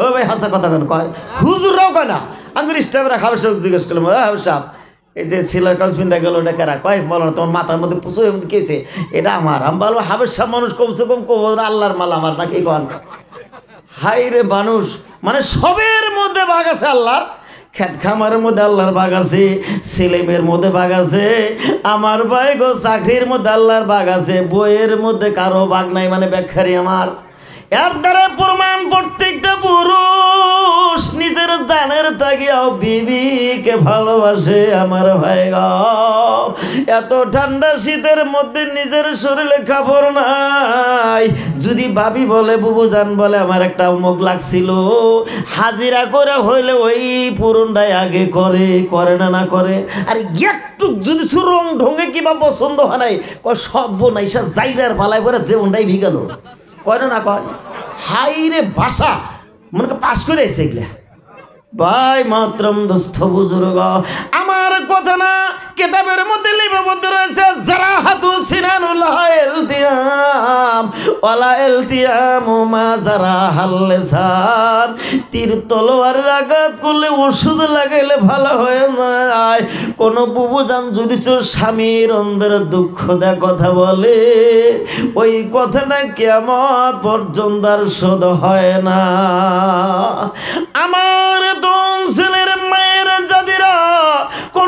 ও ভাই হাসা কথা কেন কয় হুজুররাও কয় না আমি স্টাফরা খাবার সাহেব জিজ্ঞেস করলাম হাবি সাহেব এই যে সিলার কাজ পিন্দা গেল ওটা কেরা কয় বলো না তোমার মাথার মধ্যে পুষো এমন কেছে এটা আমার আমি বলবো হাবি সাহেব মানুষ কমসে কম কম আল্লাহর মাল আমার নাকি কন হাই রে মানুষ মানে সবের মধ্যে ভাগ আছে আল্লাহর খেত খামারের মধ্যে আল্লাহর বাঘ আছে ছেলেমের মধ্যে বাঘ আছে আমার ভাই গো চাকরির মধ্যে আল্লাহর বাঘ আছে বইয়ের মধ্যে কারো বাঘ নাই মানে ব্যাখ্যারি আমার এর দ্বারা প্রমাণ প্রত্যেকটা পুরুষ নিজের জানের তাগিয়াও বিবিকে ভালোবাসে আমার ভাই এত ঠান্ডা শীতের মধ্যে নিজের শরীরে কাপড় নাই যদি বাবি বলে বুবু জান বলে আমার একটা অমুক লাগছিল হাজিরা করে হইলে ওই পুরনটাই আগে করে করে না না করে আর একটু যদি সুরং ঢঙ্গে কিবা পছন্দ হয় নাই সব বোনাইসা জাইরার পালায় করে যে ওনটাই ভিগালো কয় না কয় হাইরে ভাষা মনে পাশ করে এসে গেলা ভাই মাত্রম দুস্থ বুজুর্গ আমার বলার কথা না কেতাবের মধ্যে লিপিবদ্ধ রয়েছে যারা হাতু সিনানুল হাইল দিয়াম ওয়ালা এল মা যারা হাল্লে সান তীর তলোয়ারের আঘাত করলে ওষুধ লাগাইলে ভালো হয়ে যায় বুবু বুবুজান যদি স্বামীর অন্ধের দুঃখ দেয় কথা বলে ওই কথা না কেমন পর্যন্ত আর শোধ হয় না আমার দোন ছেলের মায়ের জাদিরা কোন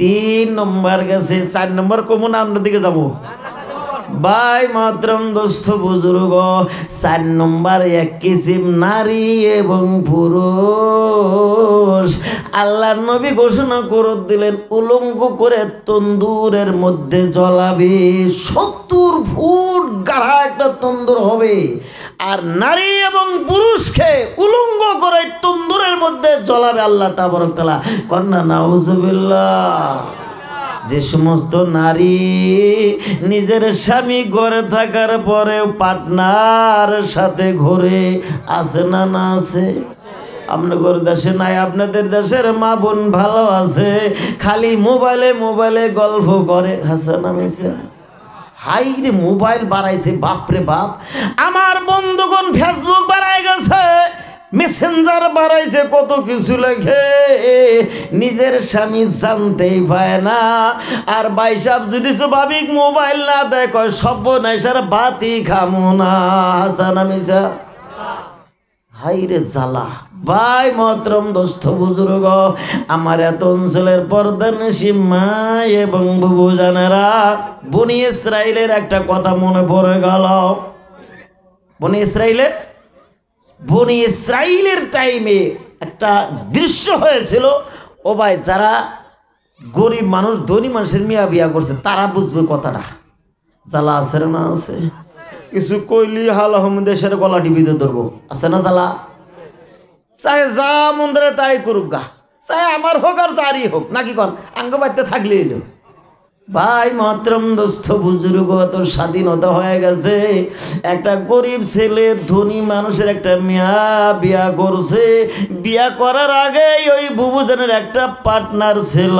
তিন নম্বর গেছে চার নম্বর কমুন আপনার দিকে যাবো ভাই মাত্রম দোস্ত বুজুর্গ চার নম্বর এক কিসিম নারী এবং পুরুষ আল্লাহ নবী ঘোষণা করে দিলেন উলঙ্গ করে তন্দুরের মধ্যে জ্বলাবে সত্তর ফুট গাঢ়া একটা তন্দুর হবে আর নারী এবং পুরুষকে উলঙ্গ করে তন্দুরের মধ্যে জ্বলাবে আল্লাহ তাবরকালা কন্যা নাউজুবিল্লাহ যে সমস্ত নারী নিজের স্বামী ঘরে থাকার পরে পার্টনার সাথে ঘরে আছে না না আছে আপনাদের দেশে নাই আপনাদের দেশের মা বোন ভালো আছে খালি মোবাইলে মোবাইলে গল্প করে হাসে মিশা হাই রে মোবাইল বাড়াইছে বাপরে বাপ আমার বন্ধুগণ ফেসবুক বাড়াই গেছে মেসেঞ্জার বাড়াইছে কত কিছু লেখে নিজের স্বামী জানতেই পায় না আর বাইসাব যদি স্বাভাবিক মোবাইল না দেয় কয় সব নাইসার বাতি খামো না হাসানা হাইরে জালা ভাই মহতরম দোস্ত বুজুর্গ আমার এত অঞ্চলের পর্দানসী মা এবং বুবু জানেরা বনি ইসরায়েলের একটা কথা মনে পড়ে গেল বনি ইসরায়েলের বনি ইসরাইলের টাইমে একটা দৃশ্য হয়েছিল ও ভাই যারা গরিব মানুষ ধনী মানুষের মিয়া বিয়া করছে তারা বুঝবে কথাটা জ্বালা আছে না আছে কিছু কইলি হাল দেশের গলা টিপিতে ধরবো আছে না জ্বালা চাই যা মন্দিরে তাই করুক গা চাই আমার হোক আর যারই হোক নাকি কন আঙ্গ বাড়িতে থাকলে এলো ভাই মাত্রম দুস্থ বুজুর্গ অত স্বাধীনতা হয়ে গেছে একটা গরিব ছেলে ধনী মানুষের একটা মেয়া বিয়া করছে বিয়া করার আগেই ওই বুবুজনের একটা পার্টনার ছিল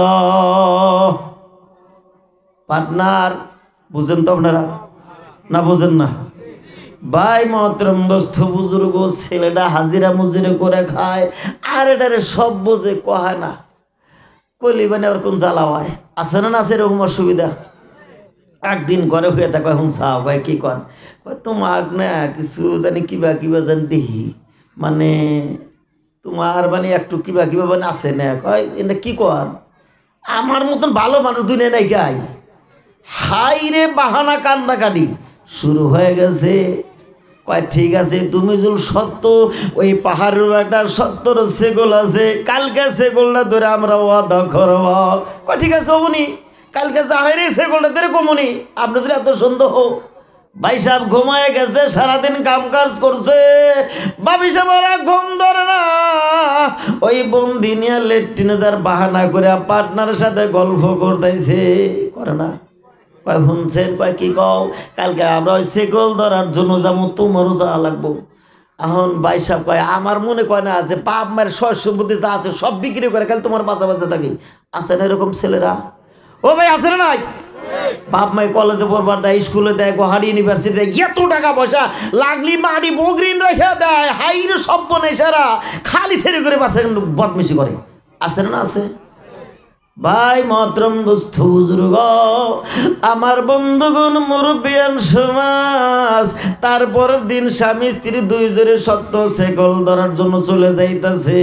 পার্টনার বুঝেন তো আপনারা না বুঝেন না ভাই মহতরম দোস্ত বুজুর্গ ছেলেটা হাজিরা মুজুরে করে খায় আর এটারে সব বোঝে কহায় না কলি কলিবেন ওর কোন জ্বালা হয় আছে না আছে এরকম অসুবিধা একদিন করে হয়ে থাকো এখন চা হয় কি কন তোমাক না কিছু জানি কিবা কিবা জানি দেখি মানে তোমার মানে একটু কিবা কিবা মানে আছে না কয় এনে কি কর আমার মতন ভালো মানুষ দুনিয়া নাই গাই হাই রে বাহানা কান্দাকানি শুরু হয়ে গেছে কয় ঠিক আছে তুমি যে সত্য ওই পাহাড়ের একটা সত্তর সেগোল আছে কালকে সেগোলটা ধরে আমরা ওয়াদা করব কয় ঠিক আছে অমনি কালকে চাহের সেগোলটা ধরে কমুনি আপনাদের এত সন্দেহ ভাই সাহেব ঘুমায় গেছে সারাদিন কাম কাজ করছে বাবি সাহেব ঘুম ধরে না ওই বন্দিনিয়া লেট্রিনে যার বাহানা করে পার্টনারের সাথে গল্প করতেছে করে না কয় শুনছেন কয় কি কও কালকে আমরা ওই সেগল ধরার জন্য যাবো তোমারও যাওয়া লাগবো এখন ভাই সাহেব কয় আমার মনে কয় না আছে পাপ মায়ের সয় সম্পত্তি যা আছে সব বিক্রি করে কাল তোমার বাঁচা বাঁচা থাকি আছে না এরকম ছেলেরা ও ভাই আছে না নাই বাপ মাই কলেজে পড়বার দেয় স্কুলে দেয় গোহাড়ি ইউনিভার্সিটি দেয় এত টাকা পয়সা লাগলি মাড়ি বগরিন রেখে দেয় হাইরে সব বনে সারা খালি সেরে করে বাসে বদমেশি করে আছে না আছে ভাই মহতরম দুস্থ বুজুর্গ আমার বন্ধুগণ মুরব্বিয়ান সমাজ তারপর দিন স্বামী স্ত্রী দুইজনে সত্য সেকল ধরার জন্য চলে যাইতাছে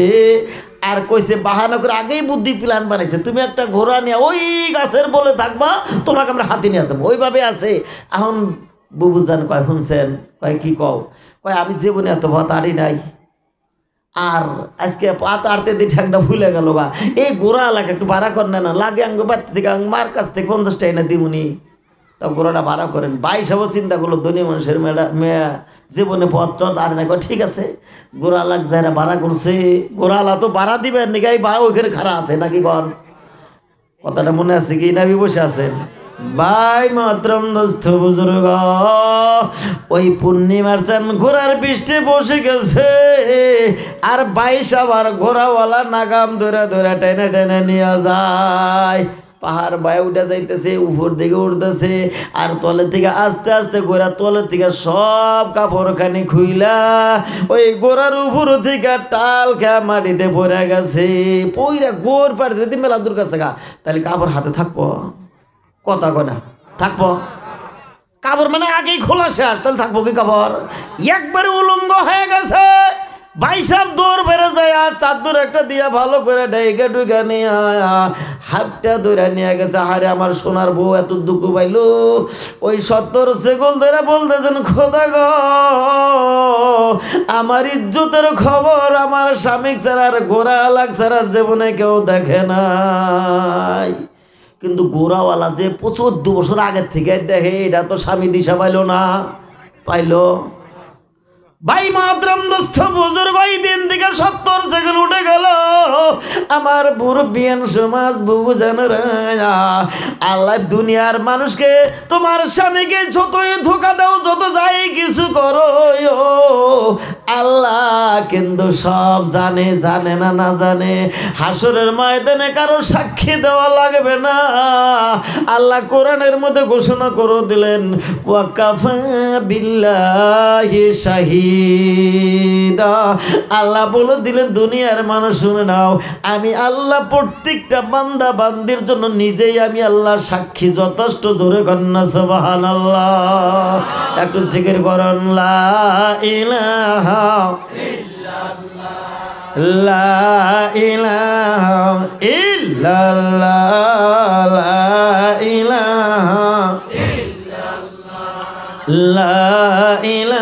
আর কইছে বাহানা করে আগেই বুদ্ধি প্ল্যান বানাইছে তুমি একটা ঘোড়া নিয়ে ওই গাছের বলে থাকবা তোমাকে আমরা হাতে নিয়ে আসবো ওইভাবে আছে এখন জান কয় শুনছেন কয় কি কও কয় আমি জীবনে এত ভাত আড়ি নাই আর আজকে পাত আড়তে দিয়ে ঠান্ডা ভুলে গেল গা এই গোড়া লাগে একটু ভাড়া করেন না লাগে আঙ্গ বাড়তে থেকে আঙ্গ মার কাছ থেকে পঞ্চাশটা এনে না দিবনি তা গোড়াটা ভাড়া করেন বাইশ হবো চিন্তা করলো ধনী মানুষের মেয়েরা মেয়া জীবনে পত্র আর না ঠিক আছে গোড়া লাগ যারা ভাড়া করছে গোড়ালা তো ভাড়া দিবেন নাকি এই বা ওইখানে খারাপ আছে নাকি কন কথাটা মনে আছে কি না বসে আছেন ভাই মাত্রম দোস্ত বুজুর্গ ওই পূর্ণিমার চান ঘোড়ার পৃষ্ঠে বসে গেছে আর বাইশ আবার ঘোড়াওয়ালা নাগাম ধরে ধরে টেনে টেনে নিয়ে যায় পাহাড় বায়ে উঠে যাইতেছে উপর দিকে উঠতেছে আর তলের থেকে আস্তে আস্তে গোড়া তলের থেকে সব কাপড়খানি খুইলা ওই গোড়ার উপর থেকে টাল খেয়া মাটিতে পড়ে গেছে পইরা গোর পাড়িতে মেলা দুর্গা কাছে তাহলে কাপড় হাতে থাকবো কথা কনা থাকবো কাপড় মানে আগেই খোলা শেষ তাহলে থাকবো কি কাপড় একবারে উলঙ্গ হয়ে গেছে বাইসাব দৌড় বেড়ে যায় আর চাদর একটা দিয়ে ভালো করে ডেকে ডুকে নিয়ে হাফটা ধরে নিয়ে গেছে হারে আমার সোনার বউ এত দুঃখ পাইল ওই সত্তর সেগুল ধরে বলতেছেন খোদা গ আমার ইজ্জতের খবর আমার স্বামী ছাড়ার ঘোরা লাগ ছাড়ার জীবনে কেউ দেখে নাই কিন্তু গোড়াওয়ালা যে প্রচুর দু বছর আগের থেকে দেখে এটা তো স্বামী দিশা পাইল না পাইলো ভাই মাতরাম দোস্ত বুজুর্গ ওই দিন থেকে সত্তর সেকেন্ড উঠে গেল আমার মুরব্বিয়ান সমাজ বুঝেন আল্লাহ দুনিয়ার মানুষকে তোমার স্বামীকে যতই ধোকা দাও যত যাই কিছু করো আল্লাহ কিন্তু সব জানে জানে না না জানে হাসরের ময়দানে কারো সাক্ষী দেওয়া লাগবে না আল্লাহ কোরআনের মধ্যে ঘোষণা করে দিলেন ওয়াকাফা বিল্লাহি শাহী আল্লাহ বলে দিলেন দুনিয়ার মানুষ শুনে নাও আমি আল্লাহ প্রত্যেকটা বান্দা বান্দির জন্য নিজেই আমি আল্লাহ সাক্ষী যথেষ্ট জোরে কন্যা সবহান আল্লাহ একটু জিগের করন লা ইলাহা লা লা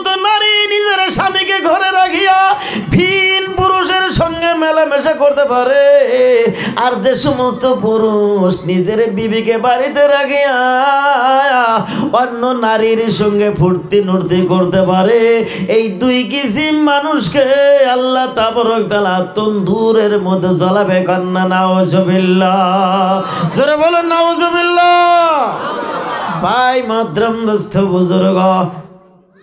মেলামেশা করতে পারে আর যে সমস্ত পুরুষ নিজের বিবিকে বাড়িতে রাখিয়া অন্য নারীর সঙ্গে ফুর্তি নুর্তি করতে পারে এই দুই কিসিম মানুষকে আল্লাহ তাবরক তালা তন্দুরের মধ্যে জ্বলাবে কান্না নাওজবিল্লা জোরে বলেন নাওজবিল্লা ভাই মাদ্রাম দোস্ত বুজুর্গ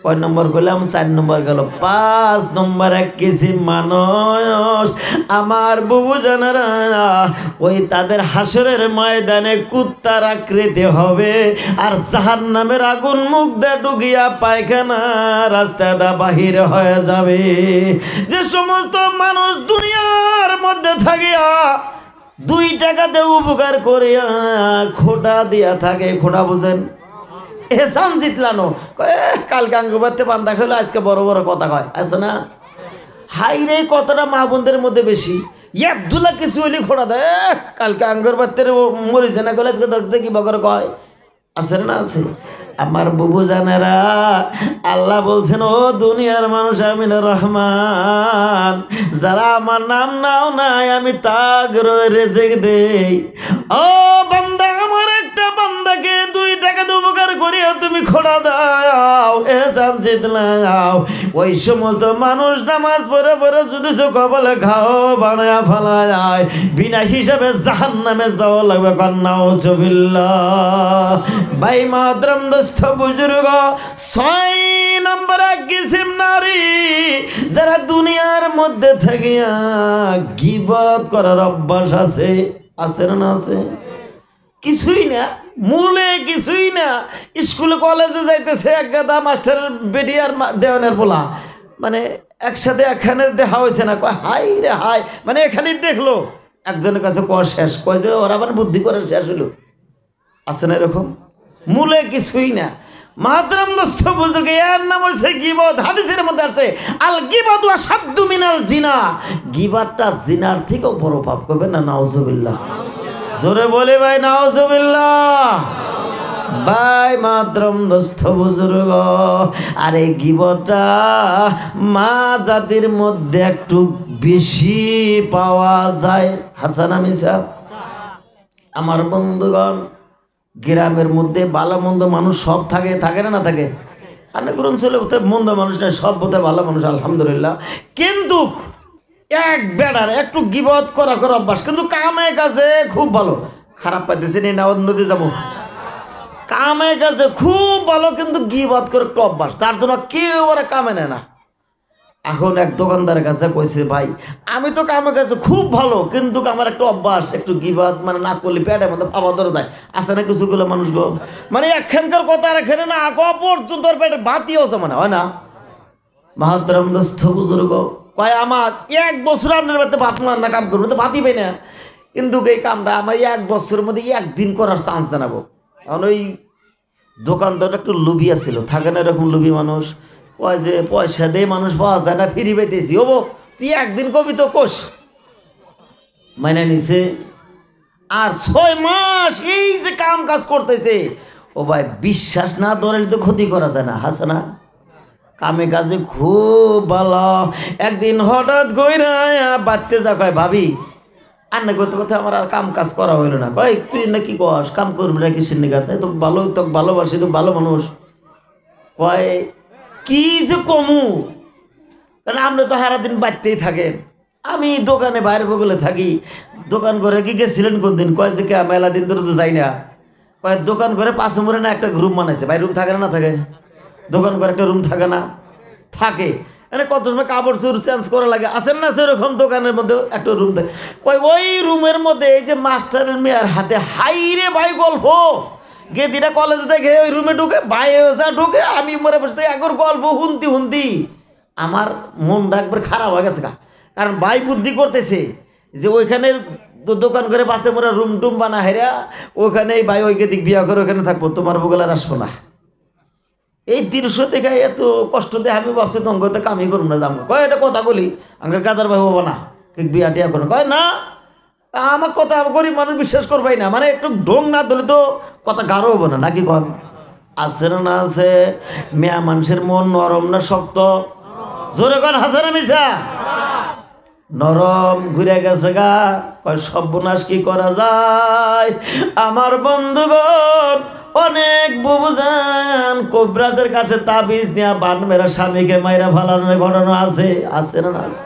কয় নম্বর গোলাম চার নম্বর গেল পাঁচ নম্বর এক কেজি মানস আমার বুবু জানারা ওই তাদের হাসরের ময়দানে কুত্তার আকৃতি হবে আর জাহান নামের আগুন মুখ দে ডুগিয়া পায়খানা রাস্তা দা বাহির হয়ে যাবে যে সমস্ত মানুষ দুনিয়ার মধ্যে থাকিয়া দুই টাকাতে উপকার করিয়া খোটা দিয়া থাকে খোটা বুঝেন এহসান জিতলানো কালকে আঙ্গুবাতে বান্দা খেলো আজকে বড় বড় কথা কয় আছে না হাইরে কতটা মা বোনদের মধ্যে বেশি দুলা কিছু হইলে খোড়া দেয় কালকে আঙ্গরবাত্তের মরিছে না কলেজকে দেখছে কি বকর কয় আছে না আছে আমার বুবু জানেরা আল্লাহ বলছেন ও দুনিয়ার মানুষ আমিন রহমান যারা আমার নাম নাও নাই আমি তাগ রেজেক দেই ও বান্দা আমার একটা বান্দাকে দুই টাকা দেব করিয়া তুমি খোড়া দাও এ সাজিদ লাও ওই সমস্ত মানুষ নামাজ পড়ে পড়ে যদি কবলে খাও বানায়া ফেলা যায় বিনা হিসাবে জাহান নামে যাওয়া লাগবে কন্যা জবিল্লা ভাই মাদ্রাম দস্থ বুজুর্গ ছয় নম্বর এক কিসিম নারী যারা দুনিয়ার মধ্যে থাকিয়া গিবত করার অভ্যাস আছে আছে না আছে কিছুই না মূলে কিছুই না স্কুলে কলেজে যাইতেছে এক গাদা মাস্টারের বেডি আর দেওয়ানের বলা মানে একসাথে এখানে দেখা হয়েছে না কয় হাই রে হাই মানে এখানেই দেখলো একজনের কাছে ক শেষ কয় যে ওরা মানে বুদ্ধি করে শেষ হলো আছে না এরকম মূলে কিছুই না মাতরাম দোস্ত বুজুর্গ এর নাম হচ্ছে গিবত হাদিসের মধ্যে আছে আল গিবত ওয়া সাদ্দু মিনাল জিনা গিবাতটা জিনার থেকেও বড় পাপ করবে না নাউজুবিল্লাহ জোরে বলি ভাই নাওজুবিল্লাহ ভাই মাদ্রম দস্থ বুজুর্গ আরে গিবটা মা জাতির মধ্যে একটু বেশি পাওয়া যায় হাসান আমিসা আমার বন্ধুগণ গ্রামের মধ্যে ভালো মন্দ মানুষ সব থাকে থাকে না না থাকে আর গ্রন্থ মন্দ মানুষ নেই সব বোধহয় ভালো মানুষ আলহামদুলিল্লাহ কিন্তু এক বেড়ার একটু গিবত করা করা অভ্যাস কিন্তু কামে কাছে খুব ভালো খারাপ পাইতেছি নি না নদী যাবো কামে কাছে খুব ভালো কিন্তু গিবত করে একটু অভ্যাস তার জন্য কেউ ওরা কামে নেয় না এখন এক দোকানদারের কাছে কইছে ভাই আমি তো কামে কাছে খুব ভালো কিন্তু আমার একটু অভ্যাস একটু গিবাদ মানে না করলে প্যাটের মধ্যে ভাবা ধরে যায় আছে না কিছুগুলো গো মানে এখানকার কথা আর এখানে না আঁকা পর্যন্ত পেটে বাতি আছে মানে হয় না মাহাত্তরাম বুজুর্গ কয় আমার এক বছর আপনার বাড়িতে ভাত রান্না কাম করবো তো ভাতই পাই না কিন্তু এই কামটা আমার এক বছরের মধ্যে একদিন করার চান্স দাঁড়াবো কারণ ওই দোকানদার একটু লুবিয়া ছিল থাকে না এরকম লুবি মানুষ কয় যে পয়সা দিয়ে মানুষ পাওয়া যায় না ফিরি পেতেছি ও তুই একদিন কবি তো কোষ মাইনে নিছে আর ছয় মাস এই যে কাম কাজ করতেছে ও ভাই বিশ্বাস না ধরেন তো ক্ষতি করা যায় না হাসানা কামে কাজে খুব ভালো একদিন হঠাৎ গইরা বাড়তে যা কয় ভাবি আর না করতে পারতে আমার আর কাম কাজ করা হইলো না কয় তুই নাকি কস কাম করবি না কিসের নিকা তাই তো ভালো তো ভালোবাসি তো ভালো মানুষ কয় কি যে কমু কারণ আপনি তো সারাদিন বাড়তেই থাকেন আমি দোকানে বাইরে বগলে থাকি দোকান করে কি গেছিলেন কোনদিন কয় যে কে মেলা দিন ধরে তো যাই না কয় দোকান করে পাশে মরে না একটা গ্রুপ বানাইছে বাইরে রুম থাকে না থাকে দোকান করে একটা রুম থাকে না থাকে মানে কত সময় কাপড় চুর চেঞ্জ করা লাগে আসেন না সেরকম দোকানের মধ্যে একটা রুম থাকে ওই ওই রুমের মধ্যে এই যে মাস্টারের মেয়ের হাতে হাইরে ভাই গল্প গে দিটা কলেজ দেখে ওই রুমে ঢুকে ভাই হয়েছে ঢুকে আমি মরে বসে একর গল্প হুন্তি হুন্তি আমার মনটা একবার খারাপ হয়ে গেছে কারণ ভাই বুদ্ধি করতেছে যে ওইখানে দোকান করে পাশে মোরা রুম টুম বানা হেরা ওখানে ভাই ওইকে দিক বিয়া করে ওখানে থাকবো তোমার বগলার আসবো না এই দৃশ্য থেকে এত কষ্ট দেয় আমি ভাবছি তো তো কামই করবো না যাবো কয় এটা কথা বলি আমার কাদার ভাই হবো না বিয়া টিয়া করো কয় না আমার কথা গরিব মানুষ বিশ্বাস করবাই না মানে একটু ঢোং না ধরে তো কথা গাঢ় হবো না নাকি কন আছে না আছে মেয়া মানুষের মন নরম না শক্ত জোরে কন না মিশা নরম ঘুরে গেছে গা কয় সর্বনাশ কি করা যায় আমার বন্ধুগণ অনেক বুবুজান কোবরাজের কাছে তাবিজ নিয়ে বান মেরা স্বামীকে মাইরা ফালানোর ঘটনা আছে আছে না আছে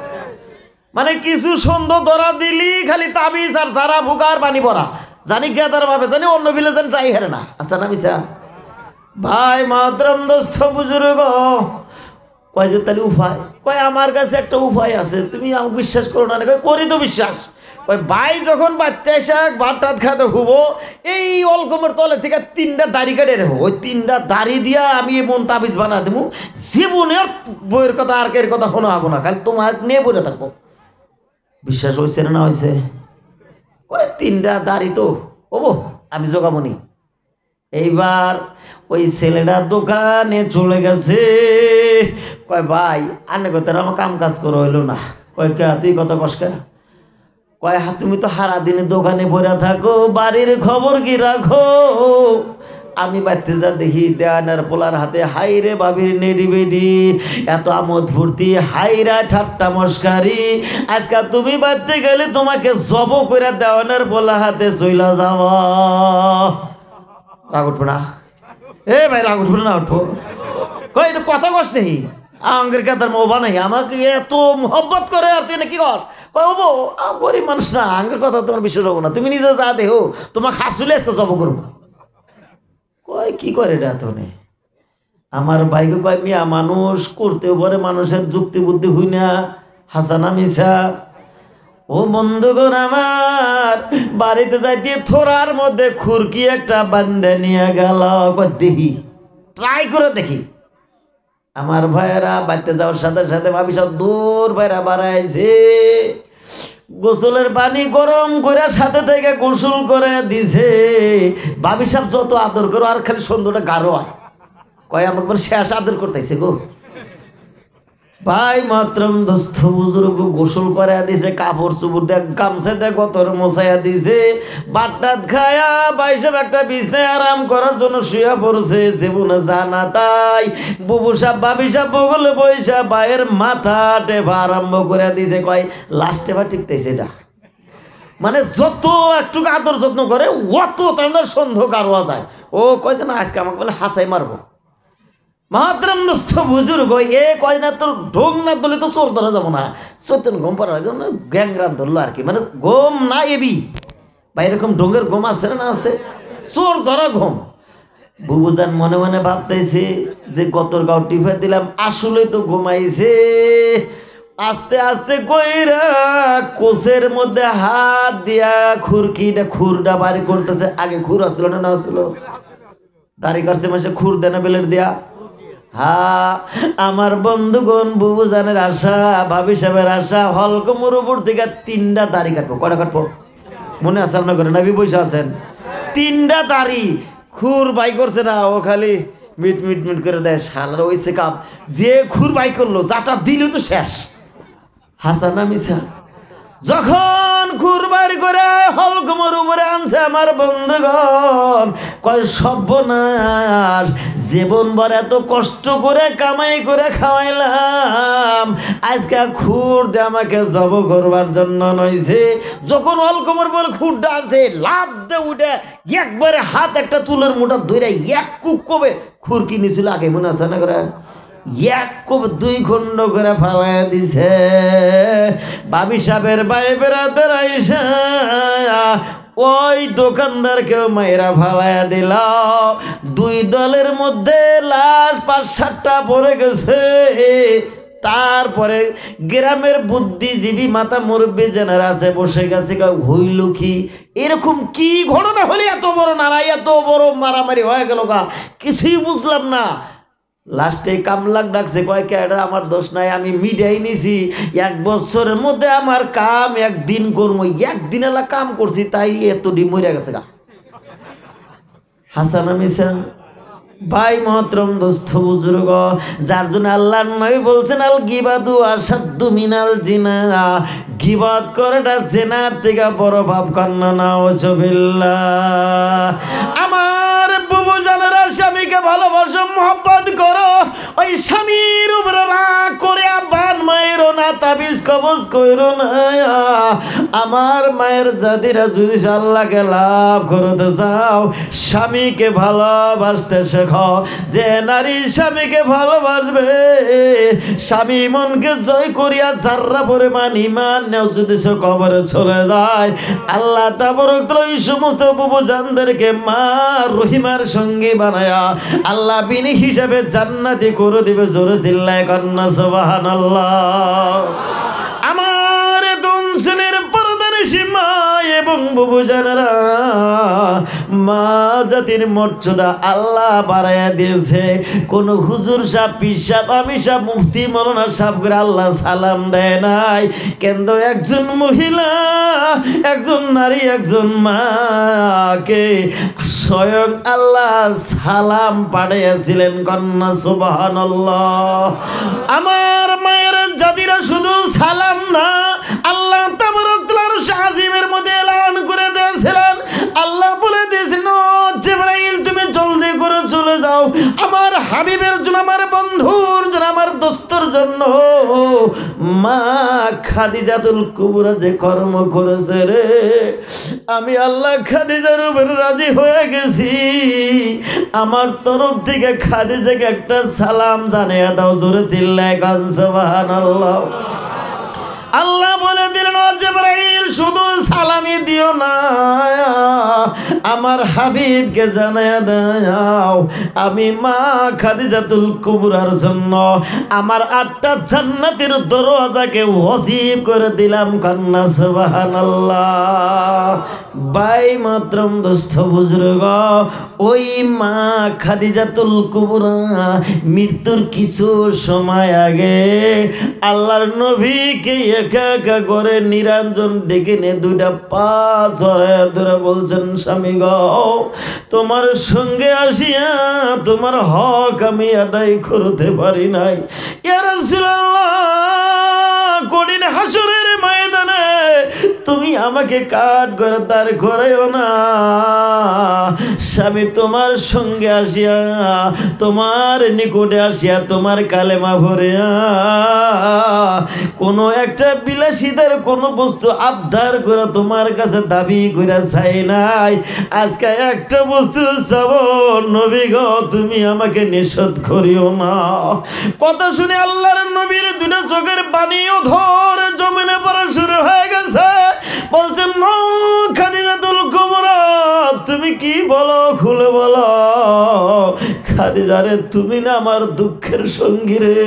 মানে কিছু সন্ধ্য ধরা দিলি খালি তাবিজ আর যারা ভুকার পানি পরা জানি গেদার ভাবে জানি অন্য ভিলেজেন চাই হেরে না আছে না মিশা ভাই মাতরম দোস্ত বুজুর্গ কয় যে তাহলে উপায় কয় আমার কাছে একটা উপায় আছে তুমি আমাকে বিশ্বাস করো না কয় করি তো বিশ্বাস কয় ভাই যখন বাচ্চা শাক ভাত খাতে হুব এই অলকমের তলে থেকে তিনটা দাড়ি কাটে রেব ওই তিনটা দাড়ি দিয়া আমি মন তাবিজ বানা দেবো জীবনের বইয়ের কথা আর কের কথা শোনা হবো না খালি তোমার নিয়ে বলে থাকবো বিশ্বাস হয়েছে না হয়েছে কয় তিনটা দাড়ি তো ওবো আমি জোগাবনি এইবার ওই ছেলেটা দোকানে চলে গেছে কয় ভাই আনে কয় আমার কাম কাজ করে হইলো না কয় কে তুই কত কষ্ট কয় হা হ্যাঁ, তুমি তো হারাদিনে দোকানে পড়ে থাকো বাড়ির খবর কি রাখো আমি বাড়তে যা দেখি দেয়ানার পোলার হাতে হাই রে বাবির নেডি বেডি এত আমোদ ফুর্তি হাইরা ঠাট্টা মস্কারি আজকাল তুমি বাড়তে গেলে তোমাকে জব করে দেওয়ানার পোলা হাতে চইলা যাওয়া রাগ উঠবো না এ ভাই রাগ উঠবো না উঠবো কই কথা কস নেই আঙ্গের কাতার মোবা নাই আমাকে এত মোহব্বত করে আর তুই কি কর কয় হবো গরিব মানুষ না আঙ্গের কথা তোমার বিশ্বাস হবো না তুমি নিজে যা দেহ তোমাকে হাসুলে আসতে জব করবো কয় কি করে এটা এত আমার বাইকে কয় মিয়া মানুষ করতেও পারে মানুষের যুক্তি বুদ্ধি হুই হাসানা মিশা ও বন্ধুগণ আমার বাড়িতে যাইতে থোরার মধ্যে খুরকি একটা বান্ধে নিয়ে গেল দেখি ট্রাই করে দেখি আমার ভাইয়েরা বাড়িতে যাওয়ার সাথে সাথে ভাবি সব দূর ভাইরা বাড়াইছে গোসলের পানি গরম করে সাথে থেকে গোসল করে দিছে ভাবি যত আদর করো আর খালি সন্ধ্যাটা গাঢ় হয় কয় আমার শেষ আদর করতেছে গো ভাই মাত্রম বুজুর্গ গোসল করে দিছে কাপড় চুপুর দেখ গামছা দেখ গতর মশাইয়া দিছে বাট্টাত খায়া বাইসব একটা বিছনায় আরাম করার জন্য শুয়া পড়ছে জীবনে জানা তাই বুবু সাপ বাবি সাপ বগল বৈশা ভাইয়ের মাথা টেপা আরম্ভ করে দিছে কয় লাস্ট টেপা টিপতেছে এটা মানে যত একটু আদর যত্ন করে অত তার মানে সন্ধ্যা কারোয়া যায় ও কয়েছে না আজকে আমাকে বলে হাসাই মারবো মাহাত্রাম দোস্ত বুজুর্গ এ না তোর ঢোক না তোলে তো চোর ধরা যাবো না সত্যেন ঘুম পাড়া গ্যাংরান ধরলো আর কি মানে গম না এবি বা এরকম ডোঙ্গের গম আছে না আছে চোর ধরা ঘুম বুবুজান মনে মনে ভাবতেছে যে গতর গাও টিফা দিলাম আসলে তো ঘুমাইছে আস্তে আস্তে কইরা কোষের মধ্যে হাত দিয়া খুরকিটা খুরটা বাড়ি করতেছে আগে খুর আসলো না না আসলো দাড়ি কাটছে মাসে খুর দেনা বেলের দেয়া হা আমার বন্ধুগণ বুবুজানের আশা ভাবি সাহেবের আশা হলকমুর উপর থেকে তিনটা দাড়ি কাটবো কটা কাটবো মনে আছে আপনার করে নাবি বসে আছেন তিনটা দাড়ি খুর বাই করছে না ও খালি মিট মিট মিট করে দেয় সালার ওই সে কাপ যে খুর বাই করলো যাটা দিল তো শেষ হাসান মিশা যখন কুরবার করে হলকুমর উপরে আনছে আমার বন্ধুগণ কয় সর্বনাশ জীবন ভর এত কষ্ট করে কামাই করে খাওয়াইলাম আজকে খুর দে আমাকে জব করবার জন্য নইছে যখন অলকমর পর খুর ডানছে লাভ দে উঠে একবারে হাত একটা তুলের মোটা ধরে এক কুক কবে খুর কিনেছিল আগে মনে আছে না করে ইয়াকুব দুই খণ্ড করে ফালাইয়া দিছে বাবি সাহের বাই বেড়াতে আইসা ওই দোকানদারকেও মায়েরা ফালাইয়া দিল দুই দলের মধ্যে লাশ পাঁচ সাতটা পড়ে গেছে তারপরে গ্রামের বুদ্ধিজীবী মাতা মুরব্বী জেনারা আছে বসে গেছে হইল কি এরকম কি ঘটনা হলে এত বড় নারা এত বড় মারামারি হয়ে গেল গা কিছুই বুঝলাম না লাস্টে কামলাক ডাকছে কয় কে এটা আমার দোষ নাই আমি মিডিয়াই নিছি এক বছরের মধ্যে আমার কাম একদিন করবো একদিন এলা কাম করছি তাই এত ডিম মরিয়া গেছে গা হাসান আমি ভাই মহাত্রম দোস্ত বুজুর্গ যার জন্য আল্লাহ নয় বলছেন আল গিবাদু আসাদু মিনাল জিনা গিবাদ করাটা জেনার থেকে বড় ভাব কান্না না ও আমার বুবু জানার স্বামীকে ভালোবাসো মোহাম্মত করো ওই স্বামী না তাবিজ কবজ কইর না আমার মায়ের জাতিরা যদি আল্লাহকে লাভ করতে চাও স্বামীকে ভালোবাসতে শেখ যে নারী স্বামীকে ভালোবাসবে স্বামী মনকে জয় করিয়া যাররা পরিমাণ ইমান নেও যদি সে কবরে চলে যায় আল্লাহ তাবর ওই সমস্ত বুবুজানদেরকে মা রহিমার সঙ্গে বানায়া আল্লাহ বিনি হিসাবে জান্নাতি করে দিবে জোরে জিল্লায় কন্যা সবাহান আল্লাহ আমার দুম শ্রেণীর পরদানি সীমা এবং বুবু জানারা মা জাতির মর্যাদা আল্লাহ বাড়াইয়া দিয়েছে কোন হুজুর সাহ পিসাব আমি সাহ মুফতি মরনা সাহ করে আল্লাহ সালাম দেয় নাই কেন্দ্র একজন মহিলা একজন নারী একজন মাকে স্বয়ং আল্লাহ সালাম পাঠাইয়াছিলেন কন্যা সুবাহান আমার মায়ের জাতিরা শুধু সালাম না আল্লাহ তামরা আজিমের মধ্যে এলান করে দিয়েছিলেন আল্লাহ বলে দিয়েছিলেন জেবরাইল তুমি জলদি করে চলে যাও আমার হাবিবের জন্য আমার বন্ধুর জন্য আমার দোস্তর জন্য মা খাদিজাতুল কুবরা যে কর্ম করেছে রে আমি আল্লাহ খাদিজার উপরে রাজি হয়ে গেছি আমার তরফ থেকে খাদিজাকে একটা সালাম জানিয়ে দাও জোরে চিল্লায় কান সুবহানাল্লাহ আল্লাহ বলে দিলেন জেবরাইল শুধু সালামি দিও না আমার হাবিবকে জানায় দাও আমি মা খাদিজাতুল কুবুরার জন্য আমার আটটা জান্নাতের দরওয়াজাকে ওয়াজিব করে দিলাম কান্না বাই মাত্রম দোস্ত বুজুর্গ ওই মা খাদিজাতুল কুবুরা মৃত্যুর কিছু সময় আগে আল্লাহর নবীকে একা একা করে নিরঞ্জন ডেকে নে দুইটা পা ধরে ধরে বলছেন স্বামী গ তোমার সঙ্গে আসিয়া তোমার হক আমি আদায় করতে পারি নাই কঠিন হাসরের মা তুমি আমাকে কাঠ করে তার ঘরেও না স্বামী তোমার সঙ্গে আসিয়া তোমার নিকটে আসিয়া তোমার কালেমা ভরিয়া কোন একটা বিলাসীদের কোন বস্তু আবদার করে তোমার কাছে দাবি করে চাই নাই আজকে একটা বস্তু চাব নবী গ তুমি আমাকে নিষেধ করিও না কথা শুনে আল্লাহর নবীর দুটো চোখের পানিও ধর জমিনে পড়া শুরু হয়ে গেছে বলছে খাদিজাতুল কুমরা তুমি কি বলো খুলে বলো খাদিজা রে তুমি না আমার দুঃখের সঙ্গী রে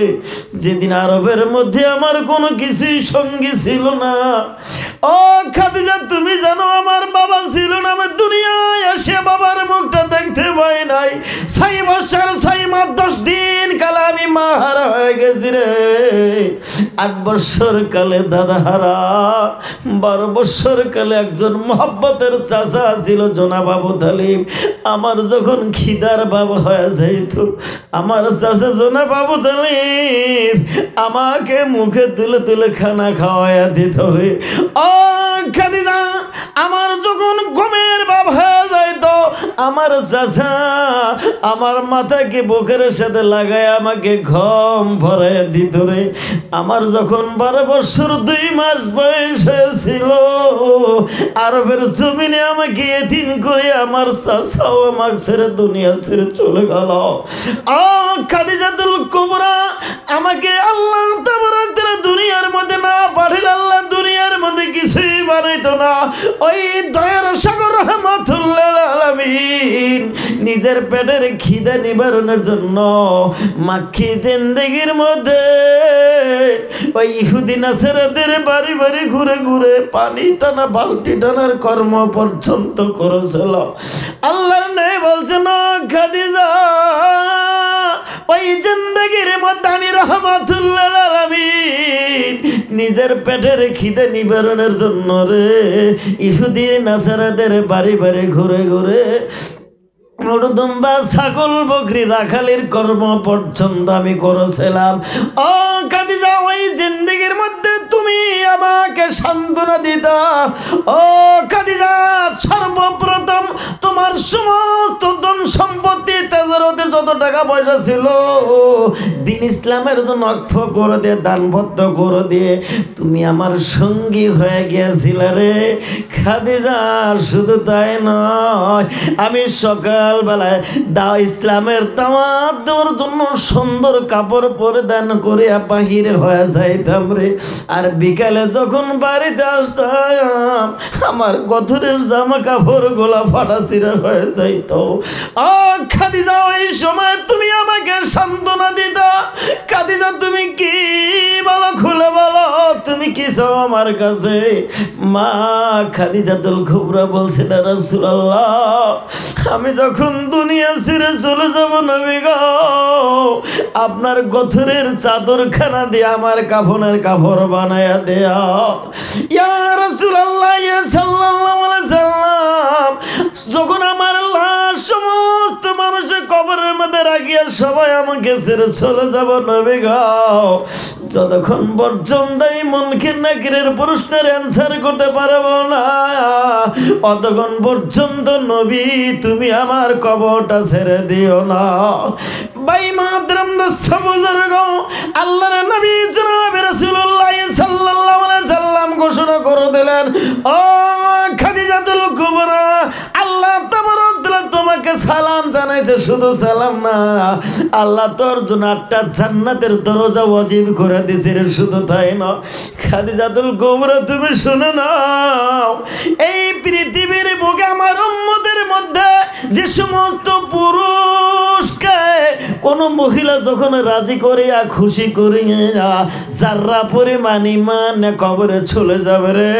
যেদিন আরবের মধ্যে আমার কোনো কিছুই সঙ্গী ছিল না ও খাদিজা তুমি জানো আমার বাবা ছিল না আমার দুনিয়ায় এসে বাবার মুখটা দেখতে পাই নাই ছয় বছর ছয় মাস দশ দিন কালে আমি মা হারা হয়ে গেছি রে আট বছর কালে দাদা হারা বারো বৎসর কালে একজন মহব্বতের চাচা ছিল জোনা আবু তালিম আমার যখন খিদার বাব হয়ে যাইত আমার চাচা জোনা আবু তালিম আমাকে মুখে তুলে তুলে খানা খাওয়াইয়া দিত রে ও আমার যখন গমের বাব হয়ে যাইত আমার চাচা আমার মাথাকে বুকের সাথে লাগায় আমাকে ঘম ভরাইয়া দিত রে আমার যখন বারো বৎসর দুই মাস বয়স হয়েছিল লাগলো আরবের জমিনে আমি গিয়ে দিন করে আমার চাষাও আমার ছেড়ে দুনিয়া ছেড়ে চলে গেল আমাকে আল্লাহ দুনিয়ার মধ্যে না পাঠিল আল্লাহ দুনিয়ার মধ্যে কিছুই বানাইতো না ওই দয়ার সাগর আলামিন নিজের পেটের খিদে নিবারণের জন্য মাখি জিন্দগির মধ্যে ওই ইহুদিন আসারাদের বাড়ি বাড়ি ঘুরে ঘুরে পানি টানা বালতি টানার কর্ম পর্যন্ত করেছিল আল্লাহর নেই বলছে খাদিজা ওই জিন্দগির মধ্যে আমি রহমাতুল্লাহ নিজের পেটের খিদে নিবারণের জন্য রে ইহুদির নাসারাদের বাড়ি বাড়ি ঘুরে ঘুরে ছাগল বকরি রাখালের কর্ম পর্যন্ত আমি করেছিলাম ও কাদিজা ওই জিন্দগির মধ্যে তুমি আমাকে সান্ত্বনা দিতা ও কাদিজা সর্বপ্রথম তোমার সমস্ত ধন সম্পত্তি তেজরতে যত টাকা পয়সা ছিল দিন ইসলামের জন্য অক্ষ করে দিয়ে দানবদ্ধ করে দিয়ে তুমি আমার সঙ্গী হয়ে গিয়েছিল রে খাদিজা শুধু তাই নয় আমি সকালবেলায় দা ইসলামের দাওয়াত দেওয়ার জন্য সুন্দর কাপড় পরিধান করে বাহির হয়ে যাইতাম রে আর বিকালে যখন বাড়িতে আসতাম আমার কথুরের জামা কাপড় গোলা ফাটা সিরা হয়ে যাইত খাদি যাও সময় তুমি আমাকে সান্ত্বনা দিতা খাদিজা তুমি কি বলো খুলে বলো তুমি কি চাও আমার কাছে মা খাদিজাতুল খুবরা বলছে না রসুল্লাহ আমি যখন দুনিয়া ছেড়ে চলে যাব নবী গ আপনার কথুরের চাদরখানা দিয়ে আমার কাফনের কাপড় বানায় বানাইয়া দেয়া ইয়া রাসূলুল্লাহ সাল্লাল্লাহু আলাইহি সাল্লাম যখন আমার আল্লাহ সমস্ত মানুষের কবরের মধ্যে রাখিয়া সবাই আমাকে ছেড়ে চলে যাব নবে গাও যতক্ষণ পর্যন্ত এই মনকে নাকিরের প্রশ্নের অ্যান্সার করতে পারব না অতক্ষণ পর্যন্ত নবী তুমি আমার কবরটা ছেড়ে দিও না বাই মাদ্রাম দস্থ বুজুর্গ আল্লাহর নবী জনাবে রাসূলুল্লাহ সাল্লাল্লাহু আলাইহি সাল্লাম ঘোষণা করে দিলেন ও খাদিজাতুল কুবরা আল্লাহ তাবারক তাআলা তোমাকে সালাম জানাইছে শুধু সালাম না আল্লাহ তোর জন্য আটটা জান্নাতের দরজা অজীব করে দিছে রে শুধু তাই না খাদিজাতুল গোমরা তুমি শুনে নাও এই পৃথিবীর বুকে আমার উম্মদের মধ্যে যে সমস্ত পুরুষকে কোনো মহিলা যখন রাজি করিয়া খুশি করিয়া যারা পরিমাণ ইমান কবরে চলে যাবে রে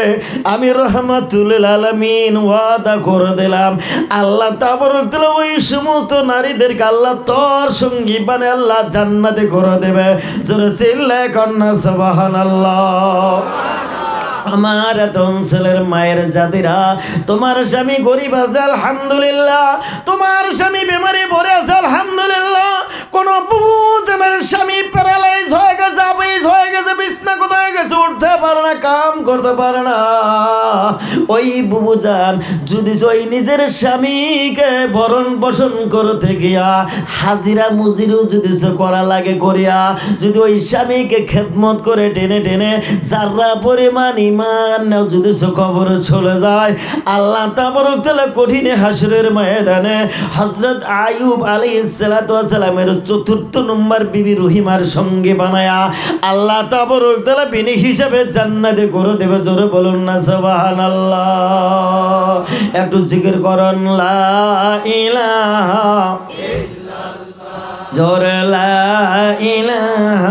আমি রহমাতুল আলমিন ওয়াদা করে দিলাম আল্লাহ তাবর ওই সমস্ত নারীদেরকে আল্লাহ জান্নাতে ঘোরা দেবে জোরে চিল্লা কন্যা সবাহ আল্লাহ আমার এত অঞ্চলের মায়ের জাতিরা তোমার স্বামী গরিব আছে আলহামদুলিল্লাহ তোমার স্বামী বেমারে ভরে আছে আলহামদুলিল্লাহ কোনো বুজনের স্বামী প্যারালাইজ হয়ে গেছে আবেজ হয়ে গেছে বিছনা কোথায় গেছে উঠতে পারে না কাম করতে পারে না ওই বুবুজান যদি ওই নিজের স্বামীকে ভরণ পোষণ করতে গিয়া হাজিরা মুজিরও যদি করা লাগে করিয়া যদি ওই স্বামীকে খেদমত করে টেনে টেনে যারা পরিমাণ ইমান যদি খবর চলে যায় আল্লাহ তাবরক তালা কঠিনে হাসরের ময়দানে হজরত আয়ুব আলী ইসালাতামের চতুর্থ নম্বর বিবি রহিমার সঙ্গে বানায়া আল্লাহ তাবরক তালা বিনি হিসাবে জান্নাতে করে দেবে জোরে বলুন না সবান আল্লাহ একটু জিকির করন লা ইলাহা জোরে লা ইলাহা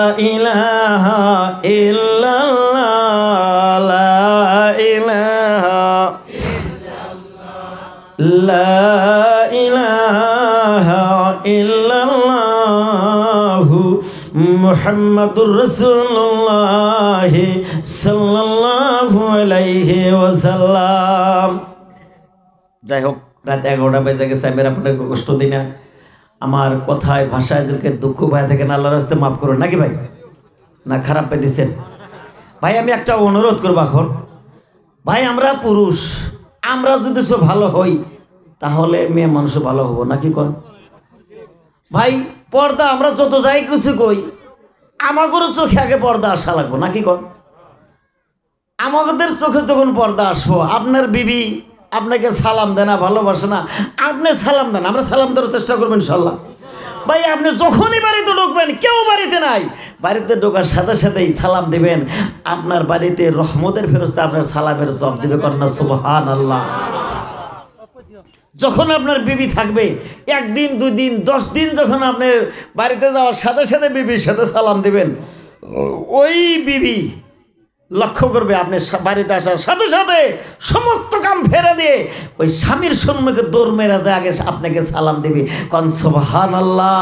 মুহাম্মাদুর রাসূলুল্লাহ সাল্লাল্লাহু আলাইহি ওয়াসাল্লাম যাই হোক রাত এগারোটা বেজে গেছে আমি আপনাকে কষ্ট দিই না আমার কথায় ভাষায় যাকে দুঃখ ভাই না আল্লাহ হাস্তে মাফ করুন নাকি ভাই না খারাপ দিচ্ছেন ভাই আমি একটা অনুরোধ করবো এখন ভাই আমরা পুরুষ আমরা যদি সব ভালো হই তাহলে মেয়ে মানুষ ভালো হবো নাকি কন ভাই পর্দা আমরা যত যাই কিছু কই আমাগরও চোখে আগে পর্দা আসা লাগবো নাকি কন আমাদের চোখে যখন পর্দা আসবো আপনার বিবি আপনাকে সালাম দেয় না ভালোবাসে না আপনি সালাম দেন আমরা সালাম দেওয়ার চেষ্টা করবো ইনশাল্লাহ ভাই আপনি যখনই বাড়িতে ঢুকবেন কেউ বাড়িতে নাই বাড়িতে ঢোকার সাথে সাথেই সালাম দিবেন আপনার বাড়িতে রহমতের ফেরস্তে আপনার সালামের জব দিবে কন্যা সুবহান আল্লাহ যখন আপনার বিবি থাকবে একদিন দুই দিন দশ দিন যখন আপনার বাড়িতে যাওয়ার সাথে সাথে বিবির সাথে সালাম দিবেন ওই বিবি লক্ষ্য করবে আপনি বাড়িতে আসার সাথে সাথে সমস্ত কাম ফেরা দিয়ে ওই স্বামীর সৈন্যকে দৌড় মেরা যায় আগে আপনাকে সালাম দেবে কন সোহান আল্লাহ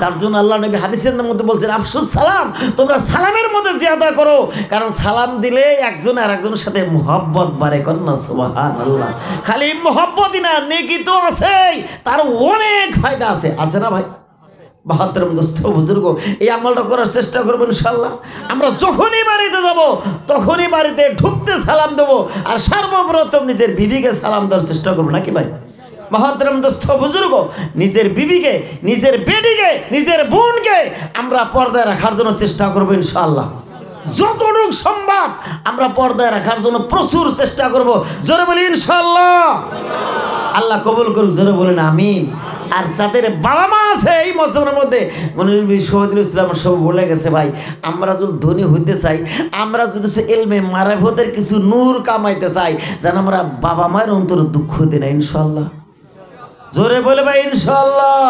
চারজন আল্লাহ নবী হাদিসের মধ্যে বলছেন আফসুস সালাম তোমরা সালামের মধ্যে জিয়াদা করো কারণ সালাম দিলে একজন আর একজনের সাথে মোহব্বত বাড়ে কন্যা সোহান আল্লাহ খালি মোহব্বতই না নেকি তো আছেই তার অনেক ফায়দা আছে আছে না ভাই বাহাত্তর দুস্থ বুজুর্গ এই আমলটা করার চেষ্টা করবো ইনশাল্লাহ আমরা যখনই বাড়িতে যাব তখনই বাড়িতে ঢুকতে সালাম দেবো আর সর্বপ্রথম নিজের বিবিকে সালাম দেওয়ার চেষ্টা করবো নাকি ভাই মহাত্রম দুস্থ বুজুর্গ নিজের বিবিকে নিজের বেডিকে নিজের বোনকে আমরা পর্দায় রাখার জন্য চেষ্টা করবো ইনশাল্লাহ যতটুক সম্ভব আমরা পর্দায় রাখার জন্য প্রচুর চেষ্টা করব জোরে বলি ইনশাল্লাহ আল্লাহ কবুল করুক জোরে বলেন আমিন আর যাদের বাবা মা আছে এই মসজিদের মধ্যে মনির শহীদুল ইসলাম সব বলে গেছে ভাই আমরা যদি ধনী হইতে চাই আমরা যদি এলমে মারাভতের কিছু নূর কামাইতে চাই যেন আমরা বাবা মায়ের অন্তর দুঃখ দিই না ইনশাল্লাহ জোরে বলে ভাই ইনশাল্লাহ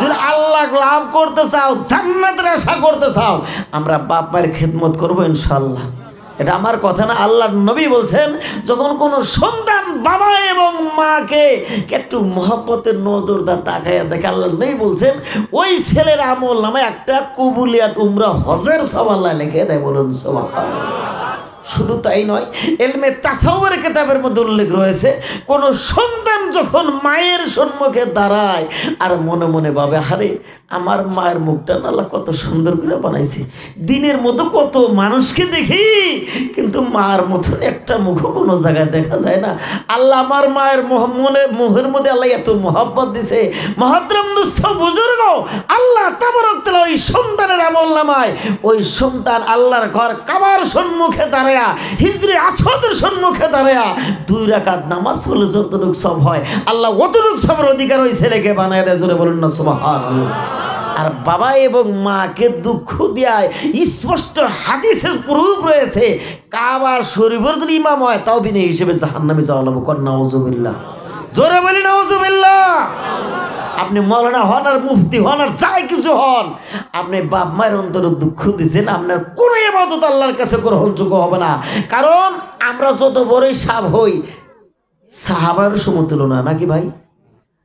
যদি আল্লাহ লাভ করতে চাও জান্নাতের আশা করতে চাও আমরা বাপ্পার খেদমত করবো ইনশাল্লাহ এটা আমার কথা না আল্লাহ নবী বলছেন যখন কোনো সন্তান বাবা এবং মাকে একটু মহব্বতের নজরদার তাকাইয়া দেখে আল্লাহ নবী বলছেন ওই ছেলের আমল নামে একটা কুবুলিয়া তুমরা হজের সব লিখে দেয় বলুন সবাল শুধু তাই নয় এলমে তাসাউরের কেতাবের মধ্যে উল্লেখ রয়েছে কোন সন্তান যখন মায়ের সম্মুখে দাঁড়ায় আর মনে মনে ভাবে হারে আমার মায়ের মুখটা নালা কত সুন্দর করে বানাইছে দিনের মতো কত মানুষকে দেখি কিন্তু মার মতন একটা মুখও কোনো জায়গায় দেখা যায় না আল্লাহ আমার মায়ের মনে মুহের মধ্যে আল্লাহ এত মহাব্বত দিছে মহাদ্রাম দুস্থ বুজুর্গ আল্লাহ তাবরক ওই সন্তানের আমল নামায় ওই সন্তান আল্লাহর ঘর কাবার সম্মুখে দাঁড়ায় দাঁড়ায়া হিজরি আসদের সম্মুখে দাঁড়ায়া দুই রাকাত নামাজ পড়লে যতটুক সব হয় আল্লাহ অতটুক সবের অধিকার ওই ছেলেকে বানায় দেয় জোরে বলুন না সুবহানাল্লাহ আর বাবা এবং মাকে দুঃখ দেয় স্পষ্ট হাদিসের প্রুফ রয়েছে কাবার শরীফের যদি ইমাম হয় তাও বিনয় হিসেবে জাহান্নামে যাওয়া লাগবো কন্যা ওজুবিল্লাহ জোরে বলি নজুবিল্লাহ আপনি মলনা হন আর মুফতি হন আর যাই কিছু হন আপনি বাপ মায়ের অন্তর দুঃখ দিচ্ছেন আপনার কোনো এবাদত আল্লাহর কাছে গ্রহণযোগ্য হবে না কারণ আমরা যত বড়ই সাপ হই সাহাবার সমতুলনা নাকি ভাই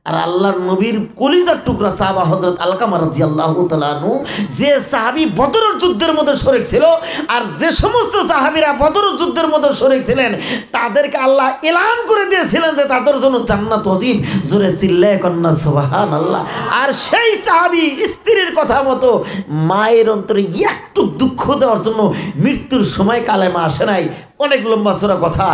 আর আল্লাহর নবীর কলিজার টুকরা সাহাবা হজরত আলকামা রাজি আল্লাহ তালু যে সাহাবি বদর যুদ্ধের মধ্যে সরে ছিল আর যে সমস্ত সাহাবিরা বদর যুদ্ধের মধ্যে শরিক ছিলেন তাদেরকে আল্লাহ এলান করে দিয়েছিলেন যে তাদের জন্য জান্নাত হজিব জোরে চিল্লায় কন্যা সোহান আল্লাহ আর সেই সাহাবি স্ত্রীর কথা মতো মায়ের অন্তরে একটু দুঃখ দেওয়ার জন্য মৃত্যুর সময় কালেমা আসে নাই অনেক লম্বা সোরা কথা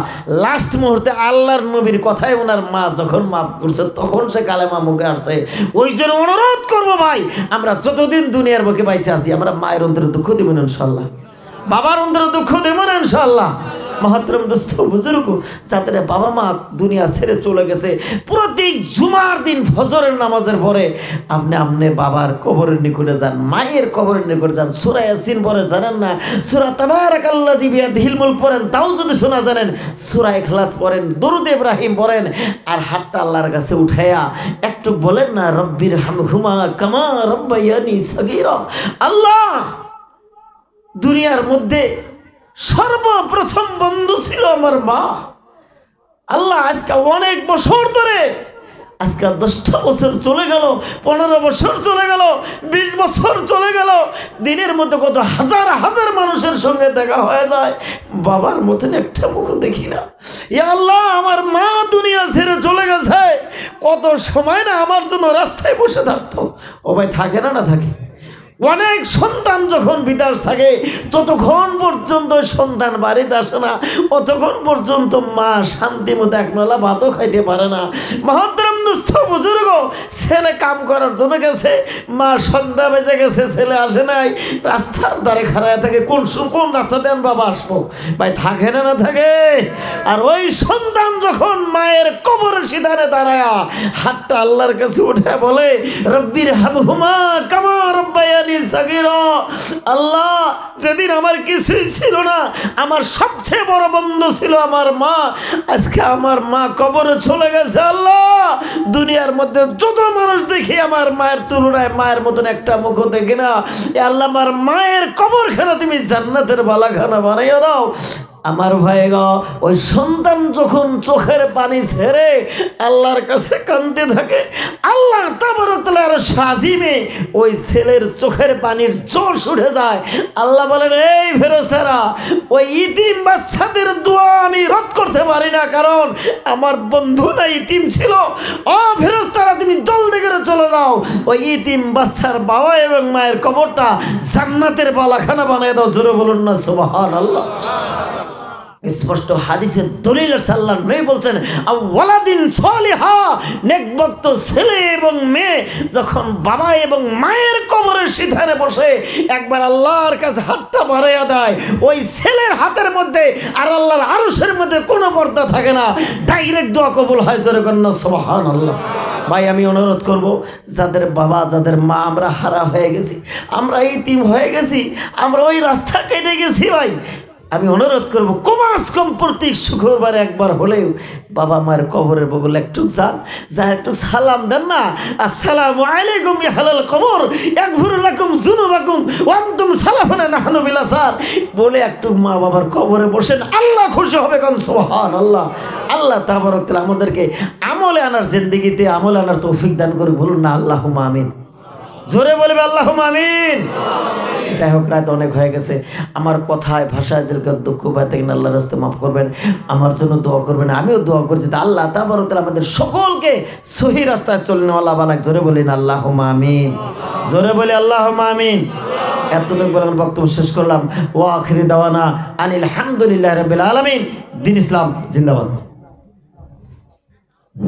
লাস্ট মুহূর্তে আল্লাহর নবীর কথায় ওনার মা যখন মাফ করছে তখন সে কালেমা মুখে আসছে ওই জন্য অনুরোধ করবো ভাই আমরা যতদিন দুনিয়ার বুকে বাইছে আছি আমরা মায়ের অন্তরে দুঃখ দেবেন ইনশাল্লাহ বাবার অন্তরে দুঃখ দেবেন ইনশাল্লাহ মহাতরম দুস্থ বুজুর্গ যাদের বাবা মা দুনিয়া ছেড়ে চলে গেছে প্রতি জুমার দিন ফজরের নামাজের পরে আপনি আপনি বাবার কবরের নিকটে যান মায়ের কবরের নিকটে যান সুরা ইয়াসিন পরে জানেন না সুরা তাবার কাল্লা জিবিয়া হিলমুল পড়েন তাও যদি শোনা জানেন সুরা এখলাস পড়েন দরুদ ইব্রাহিম পড়েন আর হাতটা আল্লাহর কাছে উঠাইয়া একটু বলেন না রব্বির হাম হুমা কামা রব্বাইয়ানি সগির আল্লাহ দুনিয়ার মধ্যে সর্বপ্রথম বন্ধু ছিল আমার মা আল্লাহ আজকে অনেক বছর ধরে আজকে দশটা বছর চলে গেল পনেরো বছর চলে গেল বিশ বছর চলে গেল দিনের মধ্যে কত হাজার হাজার মানুষের সঙ্গে দেখা হয়ে যায় বাবার মতন একটা মুখ দেখি না ই আল্লাহ আমার মা দুনিয়া ছেড়ে চলে গেছে কত সময় না আমার জন্য রাস্তায় বসে থাকতো ও ভাই থাকে না না থাকে অনেক সন্তান যখন বিদাস থাকে ততক্ষণ পর্যন্ত সন্তান বাড়িতে আসে না অতক্ষণ পর্যন্ত মা শান্তি মতো এক নলা ভাতও খাইতে পারে না মহাদ্রাম দুস্থ বুজুর্গ ছেলে কাম করার জন্য গেছে মা সন্ধ্যা বেজে গেছে ছেলে আসে নাই রাস্তার দ্বারে খারায় থাকে কোন কোন রাস্তা দেন বাবা আসবো ভাই থাকে না না থাকে আর ওই সন্তান যখন মায়ের কবর সিধারে দাঁড়ায়া হাতটা আল্লাহর কাছে উঠে বলে রব্বির হাবহুমা কামা রব্বায়ান আল্লাহ যেদিন আমার কিছুই ছিল না আমার সবচেয়ে বড় বন্ধু ছিল আমার মা আজকে আমার মা কবরে চলে গেছে আল্লাহ দুনিয়ার মধ্যে যত মানুষ দেখি আমার মায়ের তুলনায় মায়ের মতন একটা মুখ দেখি না আল্লাহ আমার মায়ের কবর কবরখানা তুমি জান্নাতের বালাখানা বানাইয়া দাও আমার ভাইগ ওই সন্তান যখন চোখের পানি ছেড়ে আল্লাহর কাছে কানতে থাকে আল্লাহ তাবরতলার সাজিমে ওই ছেলের চোখের পানির জোশ উঠে যায় আল্লাহ বলেন এই ফেরস্তারা ওই ইতিম বাচ্চাদের দোয়া আমি রদ করতে পারি না কারণ আমার বন্ধু না ইতিম ছিল ও ফেরস্তারা তুমি জলদি করে চলে যাও ওই ইতিম বাচ্চার বাবা এবং মায়ের কবরটা জান্নাতের পালাখানা বানিয়ে দাও ধরে বলুন না সুবাহ আল্লাহ স্পষ্ট হাদিসে দলিল সাল্লাহ নেই বলছেন ওয়ালাদিন সলিহা নেকবক্ত ছেলে এবং মেয়ে যখন বাবা এবং মায়ের কবরে সিধারে বসে একবার আল্লাহর কাছে হাতটা ভরাইয়া দেয় ওই ছেলের হাতের মধ্যে আর আল্লাহর আরসের মধ্যে কোনো পর্দা থাকে না ডাইরেক্ট দোয়া কবুল হয় জোরে কন্যা সোহান আল্লাহ ভাই আমি অনুরোধ করব যাদের বাবা যাদের মা আমরা হারা হয়ে গেছি আমরা এই টিম হয়ে গেছি আমরা ওই রাস্তা কেটে গেছি ভাই আমি অনুরোধ করবো কমাস কম প্রত্যেক শুক্রবার একবার হলেও বাবা মায়ের কবরের বগল একটু যান যা একটু সালাম দেন না সালাম আলাইকুম হালাল কবর এক ভুরুলাকুম জুনুবাকুম অন্তম সালাফানা নাহানবিলা স্যার বলে একটু মা বাবার কবরে বসেন আল্লাহ খুশি হবে কারণ সোহান আল্লাহ আল্লাহ তাহলে আমাদেরকে আমলে আনার জিন্দিগিতে আমলে আনার তৌফিক দান করে বলুন না আল্লাহ মামিন জোরে বলবে আল্লাহ আমিন যাই হোক রাত অনেক হয়ে গেছে আমার কথায় ভাষায় যেরকম দুঃখ পায় থাকেন আল্লাহ রাস্তা মাফ করবেন আমার জন্য দোয়া করবেন আমিও দোয়া করছি আল্লাহ তাবার আমাদের সকলকে সহি রাস্তায় চলে আল্লাহ বানাক জোরে বলেন আল্লাহ আমিন জোরে বলি আল্লাহ আমিন এতটুকু বলে আমার বক্তব্য শেষ করলাম ও আখিরি দাওয়ানা আনিল হামদুলিল্লাহ রবিল আলমিন দিন ইসলাম জিন্দাবাদ